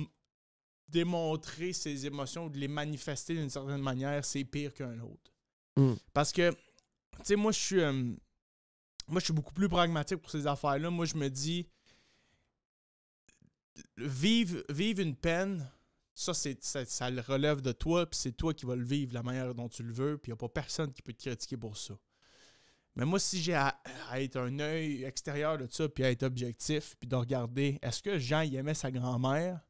Speaker 2: démontrer ses émotions ou de les manifester d'une certaine manière, c'est pire qu'un autre. Hmm. Parce que, tu sais, moi, je suis. Euh, moi, je suis beaucoup plus pragmatique pour ces affaires-là. Moi, je me dis, vivre, une peine, ça, c'est, ça, le relève de toi, puis c'est toi qui vas le vivre la manière dont tu le veux, puis il n'y a pas personne qui peut te critiquer pour ça. Mais moi, si j'ai à, être un œil extérieur de ça, puis à être objectif, puis de regarder, est-ce que Jean y aimait sa grand-mère?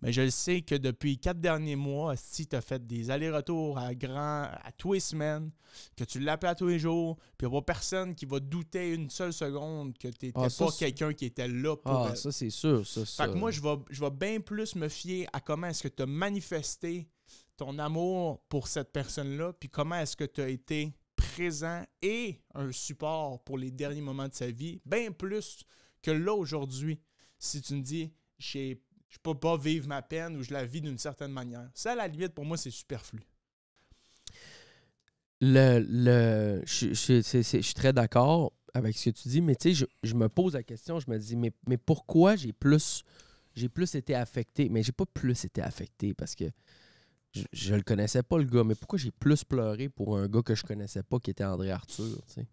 Speaker 2: mais je le sais que depuis quatre derniers mois, si tu as fait des allers-retours à grand, à tous les semaines, que tu l'appelles à tous les jours, puis il n'y a pas personne qui va douter une seule seconde que tu n'étais ah, pas quelqu'un qui était là pour. Ah, ça, c'est sûr.
Speaker 1: Ça, Fait que moi, je
Speaker 2: vais, je bien plus me fier à comment est-ce que tu as manifesté ton amour pour cette personne-là, puis comment est-ce que tu as été présent et un support pour les derniers moments de sa vie, bien plus que là aujourd'hui. Si tu me dis, j'ai je peux pas vivre ma peine ou je la vis d'une certaine manière. Ça, à la limite, pour moi, c'est superflu.
Speaker 1: Le, le, je, suis très d'accord avec ce que tu dis, mais tu sais, je, me pose la question, je me dis, mais, mais pourquoi j'ai plus, j'ai plus été affecté? Mais j'ai pas plus été affecté parce que je, le connaissais pas, le gars, mais pourquoi j'ai plus pleuré pour un gars que je connaissais pas qui était André Arthur, tu sais?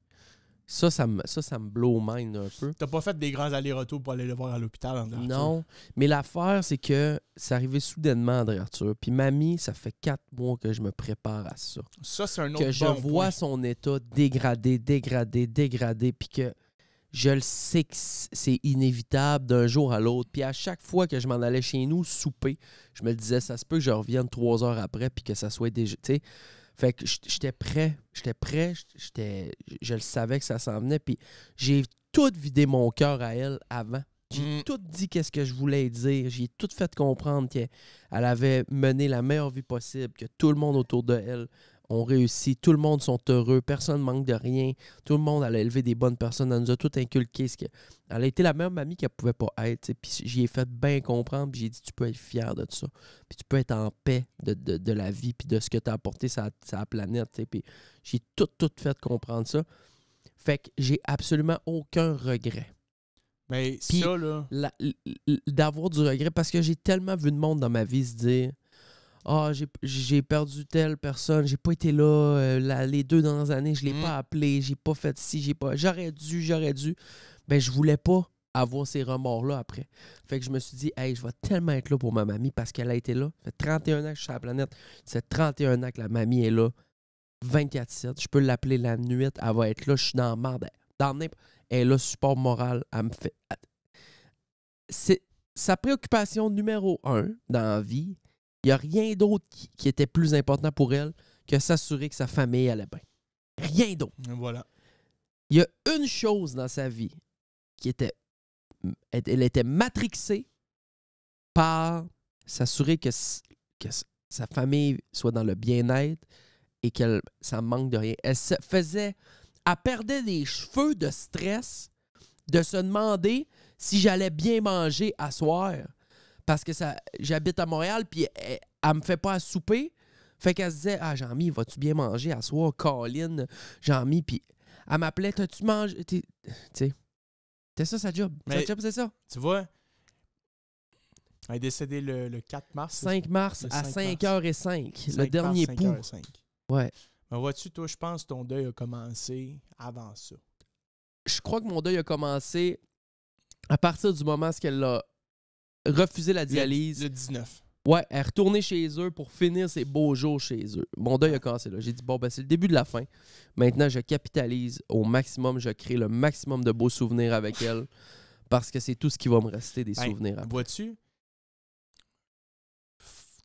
Speaker 1: Ça, ça me, ça, ça me blow mind un peu.
Speaker 2: T'as pas fait des grands
Speaker 1: allers-retours pour aller le voir à l'hôpital, André Arthur? Non, mais l'affaire, c'est que c'est arrivé soudainement, André Arthur. Puis mamie, ça fait quatre mois que je me prépare à ça. Ça, c'est un autre Que je vois son état dégradé, dégradé, dégradé, puis que je le sais que c'est inévitable d'un jour à l'autre. Puis à chaque fois que je m'en allais chez nous souper, je me disais, ça se peut que je revienne trois heures après, puis que ça soit déjà... sais. Fait que j'étais prêt, j'étais prêt, j'étais, je le savais que ça s'en venait. Puis j'ai tout vidé mon cœur à elle avant. J'ai mm. tout dit qu'est-ce que je voulais dire. J'ai tout fait comprendre qu'elle avait mené la meilleure vie possible, que tout le monde autour de elle on réussit, tout le monde sont heureux, personne ne manque de rien, tout le monde a élevé des bonnes personnes, elle nous a tout inculqué. Elle a été la même mamie qu'elle pouvait pas être. Puis j'y fait bien comprendre, puis j'ai dit tu peux être fier de ça, puis tu peux être en paix de, la vie, puis de ce que tu as apporté sa la planète. j'ai tout, tout fait comprendre ça. Fait que j'ai absolument aucun regret. Mais ça, là. D'avoir du regret, parce que j'ai tellement vu de monde dans ma vie se dire ah, oh, j'ai perdu telle personne, j'ai pas été là euh, les deux dernières années, je l'ai mm. pas appelé, j'ai pas fait ci, j'ai pas. J'aurais dû, j'aurais dû. mais ben, je voulais pas avoir ces remords-là après. Fait que je me suis dit, hey, je vais tellement être là pour ma mamie parce qu'elle a été là. Ça fait 31 ans que je suis sur la planète. Ça fait 31 ans que la mamie est là. 24-7. Je peux l'appeler la nuit. Elle va être là. Je suis dans le merde. elle est là, support moral. Elle me fait. C'est sa préoccupation numéro un dans la vie, il n'y a rien d'autre qui, était plus important pour elle que s'assurer que sa famille allait bien. Rien d'autre. Voilà. Il y a une chose dans sa vie qui était. Elle était matrixée par s'assurer que, que sa famille soit dans le bien-être et qu'elle ça manque de rien. Elle se faisait. Elle perdait des cheveux de stress de se demander si j'allais bien manger à soir parce que ça j'habite à Montréal, puis eh, elle, me fait pas à souper. Fait qu'elle se disait Ah, Jean-Mi, vas-tu bien manger à soi, Colin, Jean-Mi, puis elle m'appelait T'as-tu mangé Tu sais, c'est ça sa job. sa job,
Speaker 2: c'est ça. Tu vois, elle est décédée le, 4 mars. 5 mars à 5h05, le dernier point 5 h 05 Ouais. Mais vois-tu, toi, je pense que ton deuil a commencé avant ça. Je crois que mon deuil a commencé
Speaker 1: à partir du moment où elle l'a refuser la dialyse. Le, 19. Ouais, elle est retournée chez eux pour finir ses beaux jours chez eux. Mon deuil a cassé là. J'ai dit, bon, ben, c'est le début de la fin. Maintenant, je capitalise au maximum, je crée le maximum de beaux souvenirs avec elle parce que c'est tout ce qui va me rester des ben, souvenirs.
Speaker 2: Vois-tu,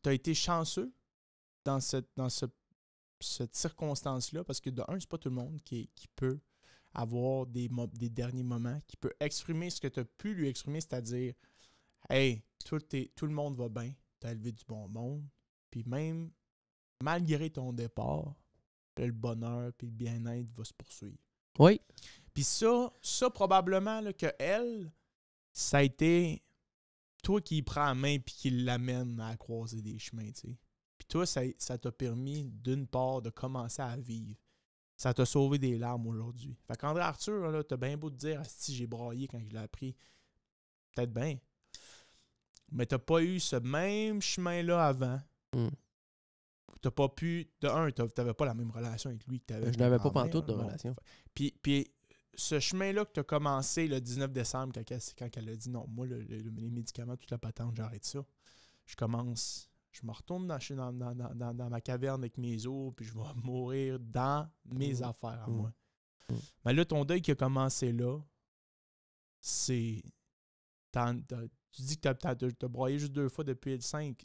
Speaker 2: tu as été chanceux dans cette, dans cette circonstance-là parce que, de un, c'est pas tout le monde qui, qui peut avoir des, des derniers moments, qui peut exprimer ce que tu as pu lui exprimer, c'est-à-dire hey, tout, le monde va bien, t'as élevé du bon monde, puis même malgré ton départ, le bonheur puis le bien-être va se poursuivre. Oui. Puis ça, ça probablement là, que elle, ça a été toi qui prends la main puis qui l'amène à croiser des chemins, tu Puis toi, ça, t'a permis, d'une part, de commencer à vivre. Ça t'a sauvé des larmes aujourd'hui. Fait qu'André Arthur, là, t'as bien beau te dire, ah, si j'ai braillé quand je l'ai appris. Peut-être bien mais t'as pas eu ce même chemin-là avant. Tu hmm. T'as pas pu. De un, t'avais pas la même relation avec lui que t'avais. Je n'avais pas pantoute de relation. Puis, puis ce chemin-là que tu as commencé le 19 décembre, quand elle, quand elle a dit non, moi, le, les médicaments, toute la patente, j'arrête ça. Je commence. Je me retourne dans, dans, dans, dans, ma caverne avec mes os, puis je vais mourir dans mes hmm. affaires à hmm. moi. Mais là, ton deuil qui a commencé là, c'est tu dis que t'as as, broyé juste deux fois depuis le 5.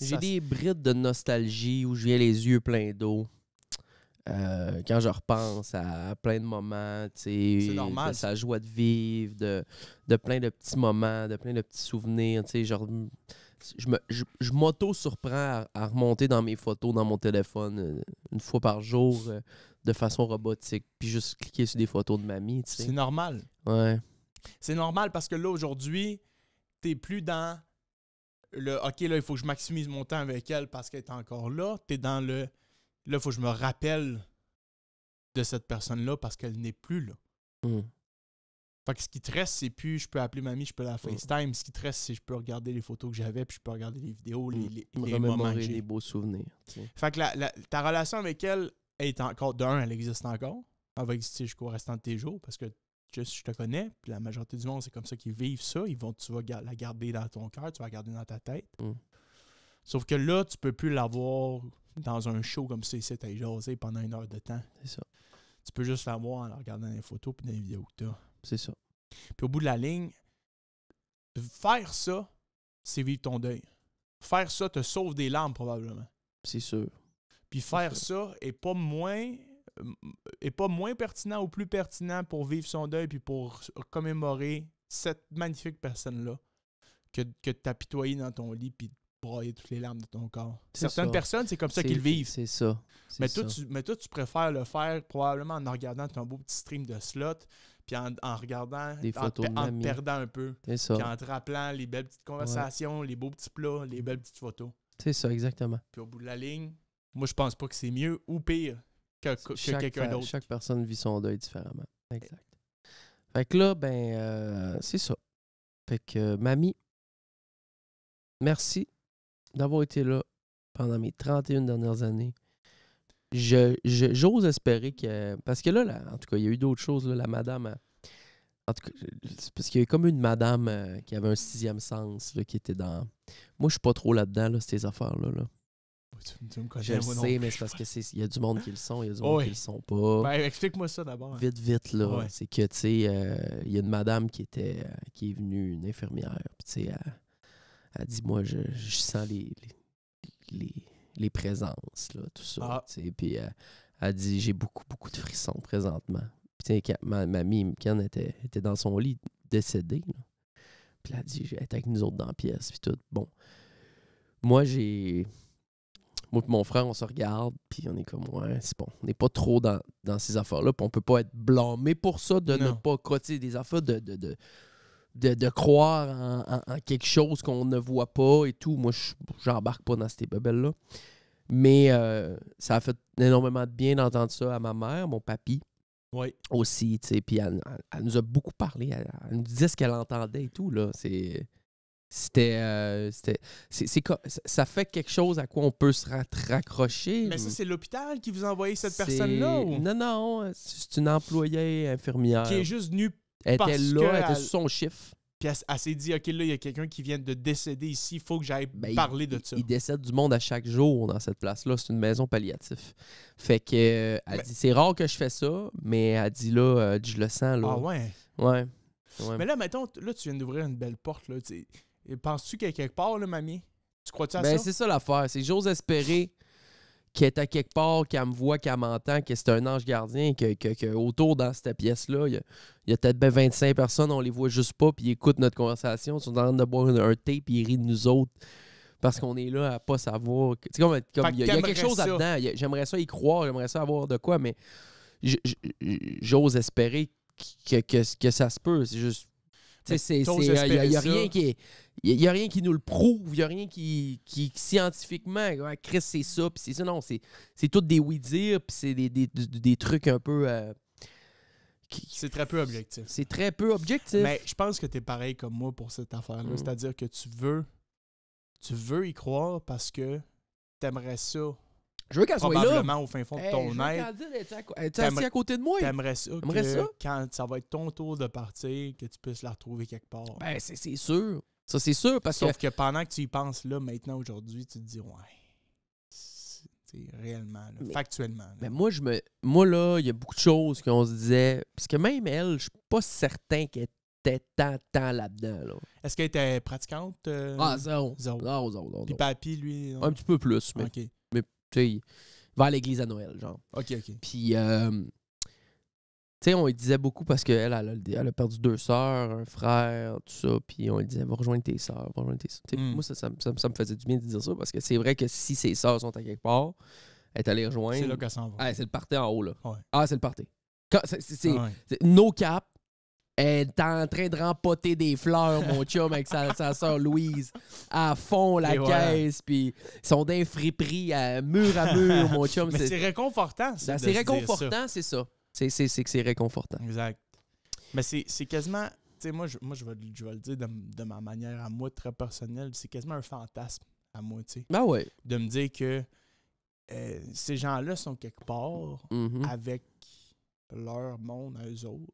Speaker 2: J'ai des
Speaker 1: brides de nostalgie où je viens les yeux pleins d'eau. Euh, quand je repense à plein de moments, normal, de sa joie de vivre, de, de, plein de petits moments, de plein de petits souvenirs, genre, je, je, m'auto-surprends à, remonter dans mes photos dans mon téléphone euh, une fois par jour euh, de façon robotique, puis juste cliquer sur des photos de mamie. C'est normal. Ouais.
Speaker 2: C'est normal parce que là, aujourd'hui, t'es plus dans le OK, là, il faut que je maximise mon temps avec elle parce qu'elle est encore là. T'es dans le Là, il faut que je me rappelle de cette personne-là parce qu'elle n'est plus là. Mm. Fait que ce qui te reste, c'est plus je peux appeler mamie, je peux la mm. FaceTime. Ce qui te reste, c'est je peux regarder les photos que j'avais, puis je peux regarder les vidéos, mm. les, les, les moments les beaux souvenirs. Fait que ta relation avec elle est encore, d'un, elle existe encore. Elle va exister jusqu'au restant de tes jours parce que Juste, je te connais, puis la majorité du monde, c'est comme ça qu'ils vivent ça. Ils vont, tu vas la garder dans ton cœur, tu vas la garder dans ta tête. Mm. Sauf que là, tu peux plus l'avoir dans un show comme si c'était jasé pendant une heure de temps. C'est ça. Tu peux juste l'avoir en regardant les photos puis dans les vidéos que tu as. C'est ça. Puis au bout de la ligne, faire ça, c'est vivre ton deuil. Faire ça te sauve des larmes probablement. C'est sûr. Puis faire ça est pas moins est pas moins pertinent ou plus pertinent pour vivre son deuil puis pour commémorer cette magnifique personne-là que, de t'apitoyer dans ton lit puis de broyer toutes les larmes de ton corps. Certaines personnes, c'est comme ça qu'ils vivent. C'est ça. Mais toi, Tu, mais tu préfères le faire probablement en regardant ton beau petit stream de slot puis en, en, regardant, Des en, te, en perdant un peu. C'est ça. Puis en te rappelant les belles petites conversations, les beaux petits plats, les belles petites photos. C'est ça, exactement. Puis au bout de la ligne, moi, je pense pas que c'est mieux ou pire que, quelqu'un d'autre. Chaque
Speaker 1: personne vit son deuil différemment. Exact. Fait que là, ben, euh, c'est ça. Fait que, euh, mamie, merci d'avoir été là pendant mes 31 dernières années. Je, j'ose espérer que. Parce que là, en tout cas, il y a eu d'autres choses. la madame. En tout cas, parce qu'il y a eu comme une madame euh, qui avait un sixième sens qui était dans. Moi, je suis pas trop là-dedans, là, ces affaires-là. Là je sais, mais c'est parce qu'il y a du monde qui le sont, il y a du monde qui le sont pas. Ben, explique-moi ça
Speaker 2: d'abord. Vite, vite, là. C'est
Speaker 1: que, tu sais, euh, il y a une madame qui était euh, qui est venue, une infirmière, puis, tu sais, elle, a dit Moi, je, je sens les les, les, présences, là, tout ça. Ah. puis euh, elle, a dit J'ai beaucoup, beaucoup de frissons présentement. Puis, tu sais, ma, mamie, quand était, était dans son lit, décédée, Puis, elle a dit Elle était avec nous autres dans la pièce, puis tout. Bon. Moi, j'ai moi et mon frère, on se regarde, puis on est comme, ouais, c'est bon. On n'est pas trop dans, ces affaires-là, puis on peut pas être blâmé pour ça, de ne pas croire, des affaires de, de, de, croire en, quelque chose qu'on ne voit pas et tout. Moi, j'embarque pas dans ces babelles là Mais euh, ça a fait énormément de bien d'entendre ça à ma mère, mon papy. Aussi, tu sais. elle, nous a beaucoup parlé. Elle, nous disait ce qu'elle entendait et tout, là. C'est. Euh, c'était. c'est, ça fait quelque chose à quoi on peut se raccrocher. Mais ça, c'est
Speaker 2: l'hôpital qui vous a envoyé cette personne-là? Non, non,
Speaker 1: c'est une employée infirmière. Qui est juste venue. Elle était là, elle était sous son chiffre.
Speaker 2: Puis elle, s'est dit, OK, là, il y a quelqu'un qui vient de décéder ici, il faut que j'aille ben, parler de ça. Il
Speaker 1: décède du monde à chaque jour dans cette place-là. C'est une maison palliative. Fait que, elle ben dit, c'est rare que je fais ça, mais elle dit, là, euh, je le sens, là. Ah ouais? Ouais.
Speaker 2: Mais là, mettons, là, tu viens d'ouvrir une belle porte, là. Penses-tu qu'il y quelque part, là, mamie? Tu crois-tu à ben, c'est ça l'affaire. C'est
Speaker 1: j'ose espérer qu'elle est à quelque part, qu'elle me voit, qu'elle m'entend, que c'est un ange gardien, que, autour dans cette pièce-là, il y a, peut-être 25 personnes, on les voit juste pas, puis ils écoutent notre conversation, ils sont en train de boire un thé, puis ils rient de nous autres parce qu'on est là à pas savoir. il y, a quelque chose là-dedans. J'aimerais ça y croire, j'aimerais ça avoir de quoi, mais j'ose espérer que, que, que, ça se peut. C'est juste il n'y euh, a, rien qui a, rien qui nous le prouve, il n'y a rien qui, scientifiquement, crée Chris, c'est ça, puis c'est ça. Non, c'est tout des oui-dire, puis c'est des, des, trucs un peu. Euh, c'est très peu objectif.
Speaker 2: C'est très peu objectif. Mais je pense que tu es pareil comme moi pour cette affaire-là. Mm. C'est-à-dire que tu veux, tu veux y croire parce que tu aimerais ça je veux qu'elle soit là. Probablement au fin fond de ton être. Elle est assise à côté de moi. T'aimerais ça, que quand ça va être ton tour de partir, que tu puisses la retrouver quelque part. Ben, c'est sûr. Ça, c'est sûr. Parce Sauf que... pendant que tu y penses là, maintenant, aujourd'hui, tu te dis, ouais, c'est réellement, là, factuellement.
Speaker 1: Mais moi, je me, moi, là, il y a beaucoup de choses qu'on se disait. Parce que même elle, je suis pas certain qu'elle était tant, tant là-dedans.
Speaker 2: est ce qu'elle était pratiquante? Euh? Ah, zéro. Zéro. zéro, zéro, Puis papy, lui? Un petit peu plus, mais...
Speaker 1: Tu sais, à l'église à Noël, genre. OK, OK. Puis, euh, tu sais, on lui disait beaucoup parce qu'elle, elle, elle, a perdu deux sœurs, un frère, tout ça. Puis on lui disait, va rejoindre tes sœurs, va rejoindre tes sœurs. Hmm. Moi, ça, ça, me faisait du bien de dire ça parce que c'est vrai que si ses sœurs sont à quelque part, elle est allée rejoindre. C'est là qu'elle s'en va. Ah, c'est le party en haut, là. Ah, c'est le party. C'est ah, Nos caps, « T'es en train de rempoter des fleurs, mon chum, avec sa, soeur Louise. À fond, la caisse, puis ils sont d'un à mur à mur, mon chum. Mais c'est réconfortant, ça. Ben, c'est réconfortant, c'est ça. C'est que c'est réconfortant. Exact.
Speaker 2: Mais c'est quasiment. Tu sais, moi, je, moi je, vais, le dire de, ma manière à moi, très personnelle, c'est quasiment un fantasme à moi, tu sais. Ben ouais. De me dire que euh, ces gens-là sont quelque part mm-hmm. avec leur monde à eux autres.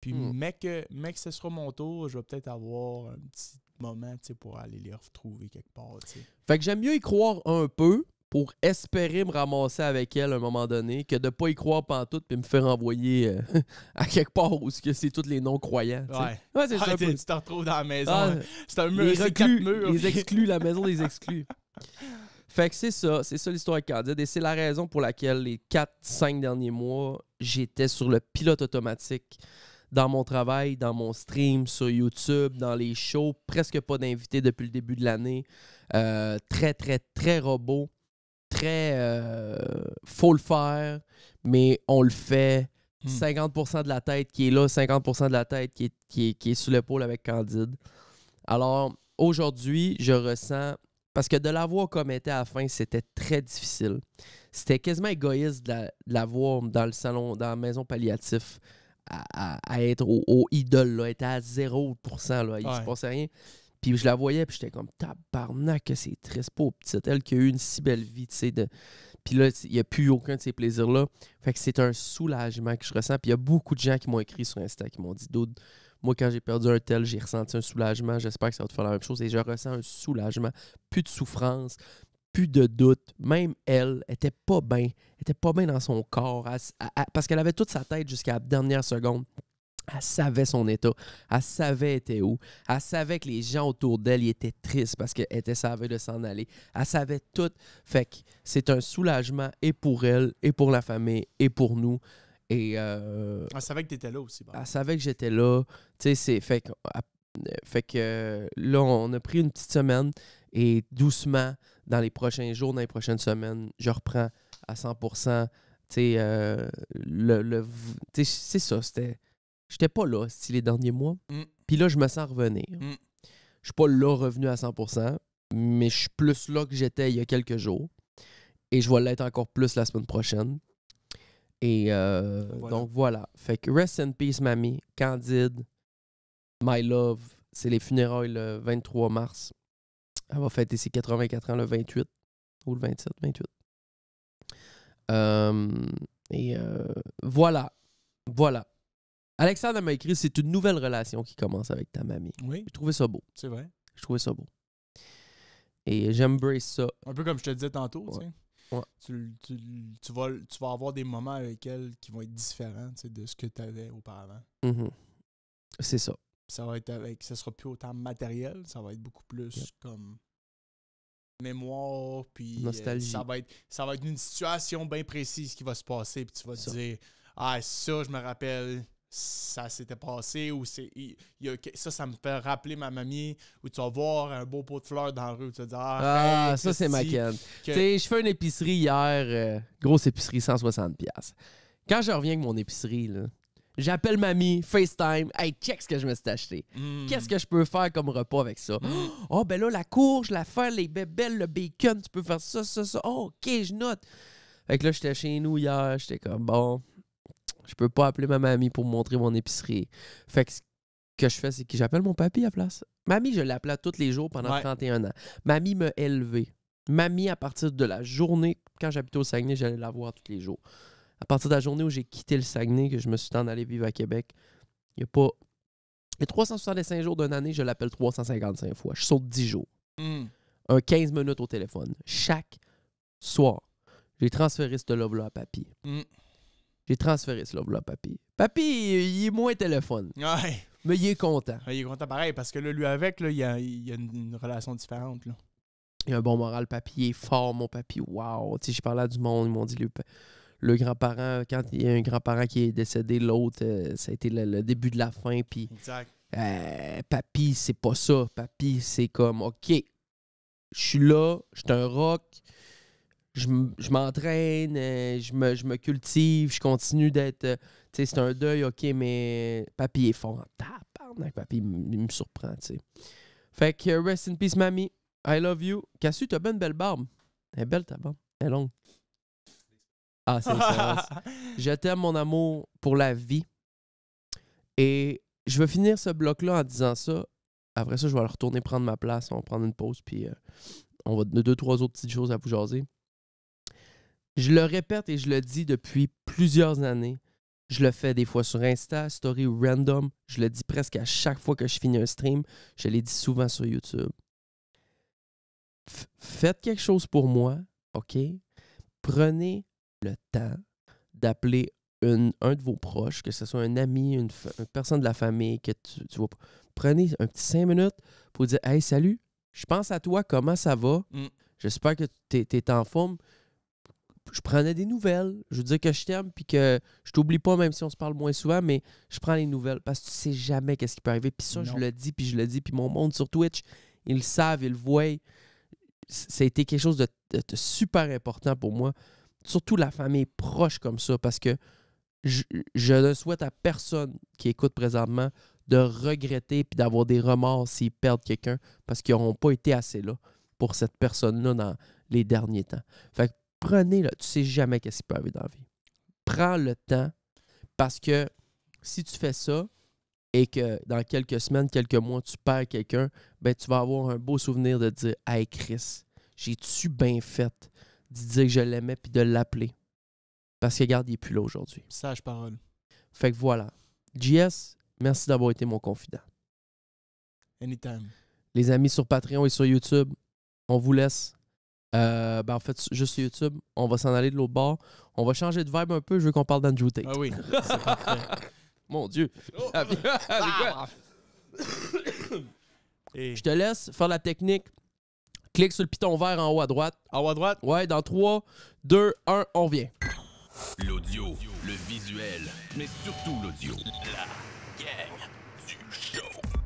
Speaker 2: Puis, hmm. mec, que, mec, ce sera mon tour, je vais peut-être avoir un petit moment pour aller les retrouver quelque part.
Speaker 1: Fait que j'aime mieux y croire un peu pour espérer me ramasser avec elle à un moment donné que de pas y croire pantoute puis me faire envoyer euh, à quelque part où c'est tous les non-croyants. Ouais.
Speaker 2: ouais c'est ah, Tu te retrouves dans la maison. Ah, hein. c'est un mur, c'est Les exclus, la maison des exclus.
Speaker 1: Fait que c'est ça, c'est ça l'histoire de Candide. Et c'est la raison pour laquelle les 4-5 derniers mois, j'étais sur le pilote automatique dans mon travail, dans mon stream, sur YouTube, dans les shows. Presque pas d'invités depuis le début de l'année. Euh, très, très, très robot. Très. Euh, faut le faire, mais on le fait. 50% hmm. de la tête qui est là, 50% de la tête qui est, qui est, qui est sous l'épaule avec Candide. Alors, aujourd'hui, je ressens. Parce que de l'avoir comme était à la fin, c'était très difficile. C'était quasiment égoïste de l'avoir dans le salon, dans la maison palliatif à, être au, idole, là. était à 0%, là. Il ouais. rien. Puis je la voyais, puis j'étais comme tabarnak, que c'est triste pour petite elle qui a eu une si belle vie, tu sais. De... Puis là, il n'y a plus aucun de ces plaisirs-là. Fait que c'est un soulagement que je ressens. Puis il y a beaucoup de gens qui m'ont écrit sur Insta qui m'ont dit Dude, moi, quand j'ai perdu un tel, j'ai ressenti un soulagement. J'espère que ça va te faire la même chose. Et je ressens un soulagement. Plus de souffrance, plus de doute. Même elle, était pas bien. Elle était pas bien dans son corps. parce qu'elle avait toute sa tête jusqu'à la dernière seconde. Elle savait son état. Elle savait elle était où. Elle savait que les gens autour d'elle étaient tristes parce qu'elle était savée de s'en aller. Elle savait tout. Fait que c'est un soulagement et pour elle, et pour la famille, et pour nous. Et euh, elle savait que tu étais là aussi. Ben. Elle savait que j'étais là. fait fait que euh, euh, là, on a pris une petite semaine et doucement, dans les prochains jours, dans les prochaines semaines, je reprends à 100%. Tu euh, le, c'est ça, c'était. J'étais pas là les derniers mois. Mm. Puis là, je me sens revenir. Mm. Je suis pas là revenu à 100%, mais je suis plus là que j'étais il y a quelques jours. Et je vais l'être encore plus la semaine prochaine. Et euh, donc voilà. Fait Rest in Peace, mamie. Candide. My Love. C'est les funérailles le 23 mars. Elle va fêter ses 84 ans le 28 ou le 27, 28. Hum, et euh, voilà. Voilà. Alexandre m'a écrit c'est une nouvelle relation qui commence avec ta mamie. Oui.
Speaker 2: Je trouvais ça beau. C'est vrai.
Speaker 1: Je trouvais ça beau. Et j'embrace ça.
Speaker 2: Un peu comme je te disais tantôt, tu Tu, vas, avoir des moments avec elle qui vont être différents de ce que tu avais auparavant.
Speaker 1: Mm-hmm. C'est ça
Speaker 2: ça va être avec. Ça sera plus autant matériel, ça va être beaucoup plus comme mémoire, puis euh, ça, va être, ça va être une situation bien précise qui va se passer, puis tu vas te dire Ah, ça, je me rappelle, ça s'était passé, ou c'est ça, ça me fait rappeler ma mamie, ou tu vas voir un beau pot de fleurs dans la rue, tu vas te dire Ah, ah ça, c'est ma ken. Tu sais,
Speaker 1: je fais une épicerie hier, euh, grosse épicerie, 160$. Quand je reviens avec mon épicerie, là, J'appelle mamie, FaceTime. Hey, check ce que je me suis acheté. Hmm. Qu'est-ce que je peux faire comme repas avec ça? Hmm. Oh, ben là, la courge, la fer, les bébelles, le bacon, tu peux faire ça, ça, ça. Oh, OK, je note. Fait que là, j'étais chez nous hier. J'étais comme, bon, je peux pas appeler ma mamie pour montrer mon épicerie. Fait que ce que je fais, c'est que j'appelle mon papy à place. Mamie, je l'appelais tous les jours pendant 31 ans. Mamie m'a élevé. Mamie, à partir de la journée, quand j'habitais au Saguenay, j'allais la voir tous les jours à partir de la journée où j'ai quitté le Saguenay, que je me suis en allé vivre à Québec, il n'y a pas. Les 365 jours d'une année, je l'appelle 355 fois. Je saute 10 jours. Hmm. Un 15 minutes au téléphone. Chaque soir, j'ai transféré ce love-là à papy. Hmm. J'ai transféré ce love-là à papy. Papy, il est moins téléphone. Ouais.
Speaker 2: Mais il est content. il est content pareil, parce que là, lui avec, là, il, a, a une, relation différente. Là.
Speaker 1: Il a un bon moral, papy. Il est fort, mon papy. waouh Tu sais, j'ai parlé à du monde, ils m'ont dit, le grand-parent, quand il y a un grand-parent qui est décédé, l'autre, euh, ça a été le, début de la fin. Puis, euh, papy, c'est pas ça. Papy, c'est comme, OK, je suis là, je suis un rock, je m'entraîne, euh, je me, cultive, je continue d'être. Tu sais, c'est un deuil, OK, mais papy est fort Papy, me surprend, tu sais. Fait que, rest in peace, mamie. I love you. Cassu, t'as bien une belle barbe. Elle est belle, ta barbe. Elle est longue. Ah, c'est je t'aime, mon amour, pour la vie. Et je vais finir ce bloc-là en disant ça. Après ça, je vais retourner prendre ma place. On va prendre une pause, puis euh, on va de deux, trois autres petites choses à vous jaser. Je le répète et je le dis depuis plusieurs années. Je le fais des fois sur Insta, Story Random. Je le dis presque à chaque fois que je finis un stream. Je l'ai dit souvent sur YouTube. faites quelque chose pour moi, OK? Prenez le temps d'appeler un de vos proches, que ce soit un ami, une, personne de la famille, que tu, tu vas, prenez un petit cinq minutes pour dire Hey, salut, je pense à toi, comment ça va? Mm. J'espère que tu es, en forme. Je prenais des nouvelles. Je veux dire que je t'aime puis que je t'oublie pas, même si on se parle moins souvent, mais je prends les nouvelles parce que tu sais jamais qu'est-ce qui peut arriver. Puis ça, je le dis, puis je le dis, puis mon monde sur Twitch, ils le savent, ils le voient. Ça a été quelque chose de super important pour moi surtout la famille proche comme ça, parce que je, ne souhaite à personne qui écoute présentement de regretter puis d'avoir des remords s'ils perdent quelqu'un parce qu'ils n'auront pas été assez là pour cette personne-là dans les derniers temps. Fait que prenez le, tu sais jamais qu'est-ce qui peut arriver dans la vie. Prends le temps parce que si tu fais ça et que dans quelques semaines, quelques mois, tu perds quelqu'un, ben tu vas avoir un beau souvenir de dire Hey Chris, j'ai-tu bien fait? d'y dire que je l'aimais puis de l'appeler. Parce que, regarde, il n'est plus là aujourd'hui.
Speaker 2: Sage parole.
Speaker 1: Fait que voilà. JS, merci d'avoir été mon confident. Anytime. Les amis sur Patreon et sur YouTube, on vous laisse. Euh, ben en fait, juste sur YouTube, on va s'en aller de l'autre bord. On va changer de vibe un peu. Je veux qu'on parle d'Andrew Tate. Ah oui, Mon Dieu. Oh! Ah! Je te laisse faire la technique. Clique sur le piton vert en haut à droite. En haut à droite? Ouais, dans 3, 2, 1, on vient.
Speaker 2: L'audio, le visuel, mais surtout l'audio.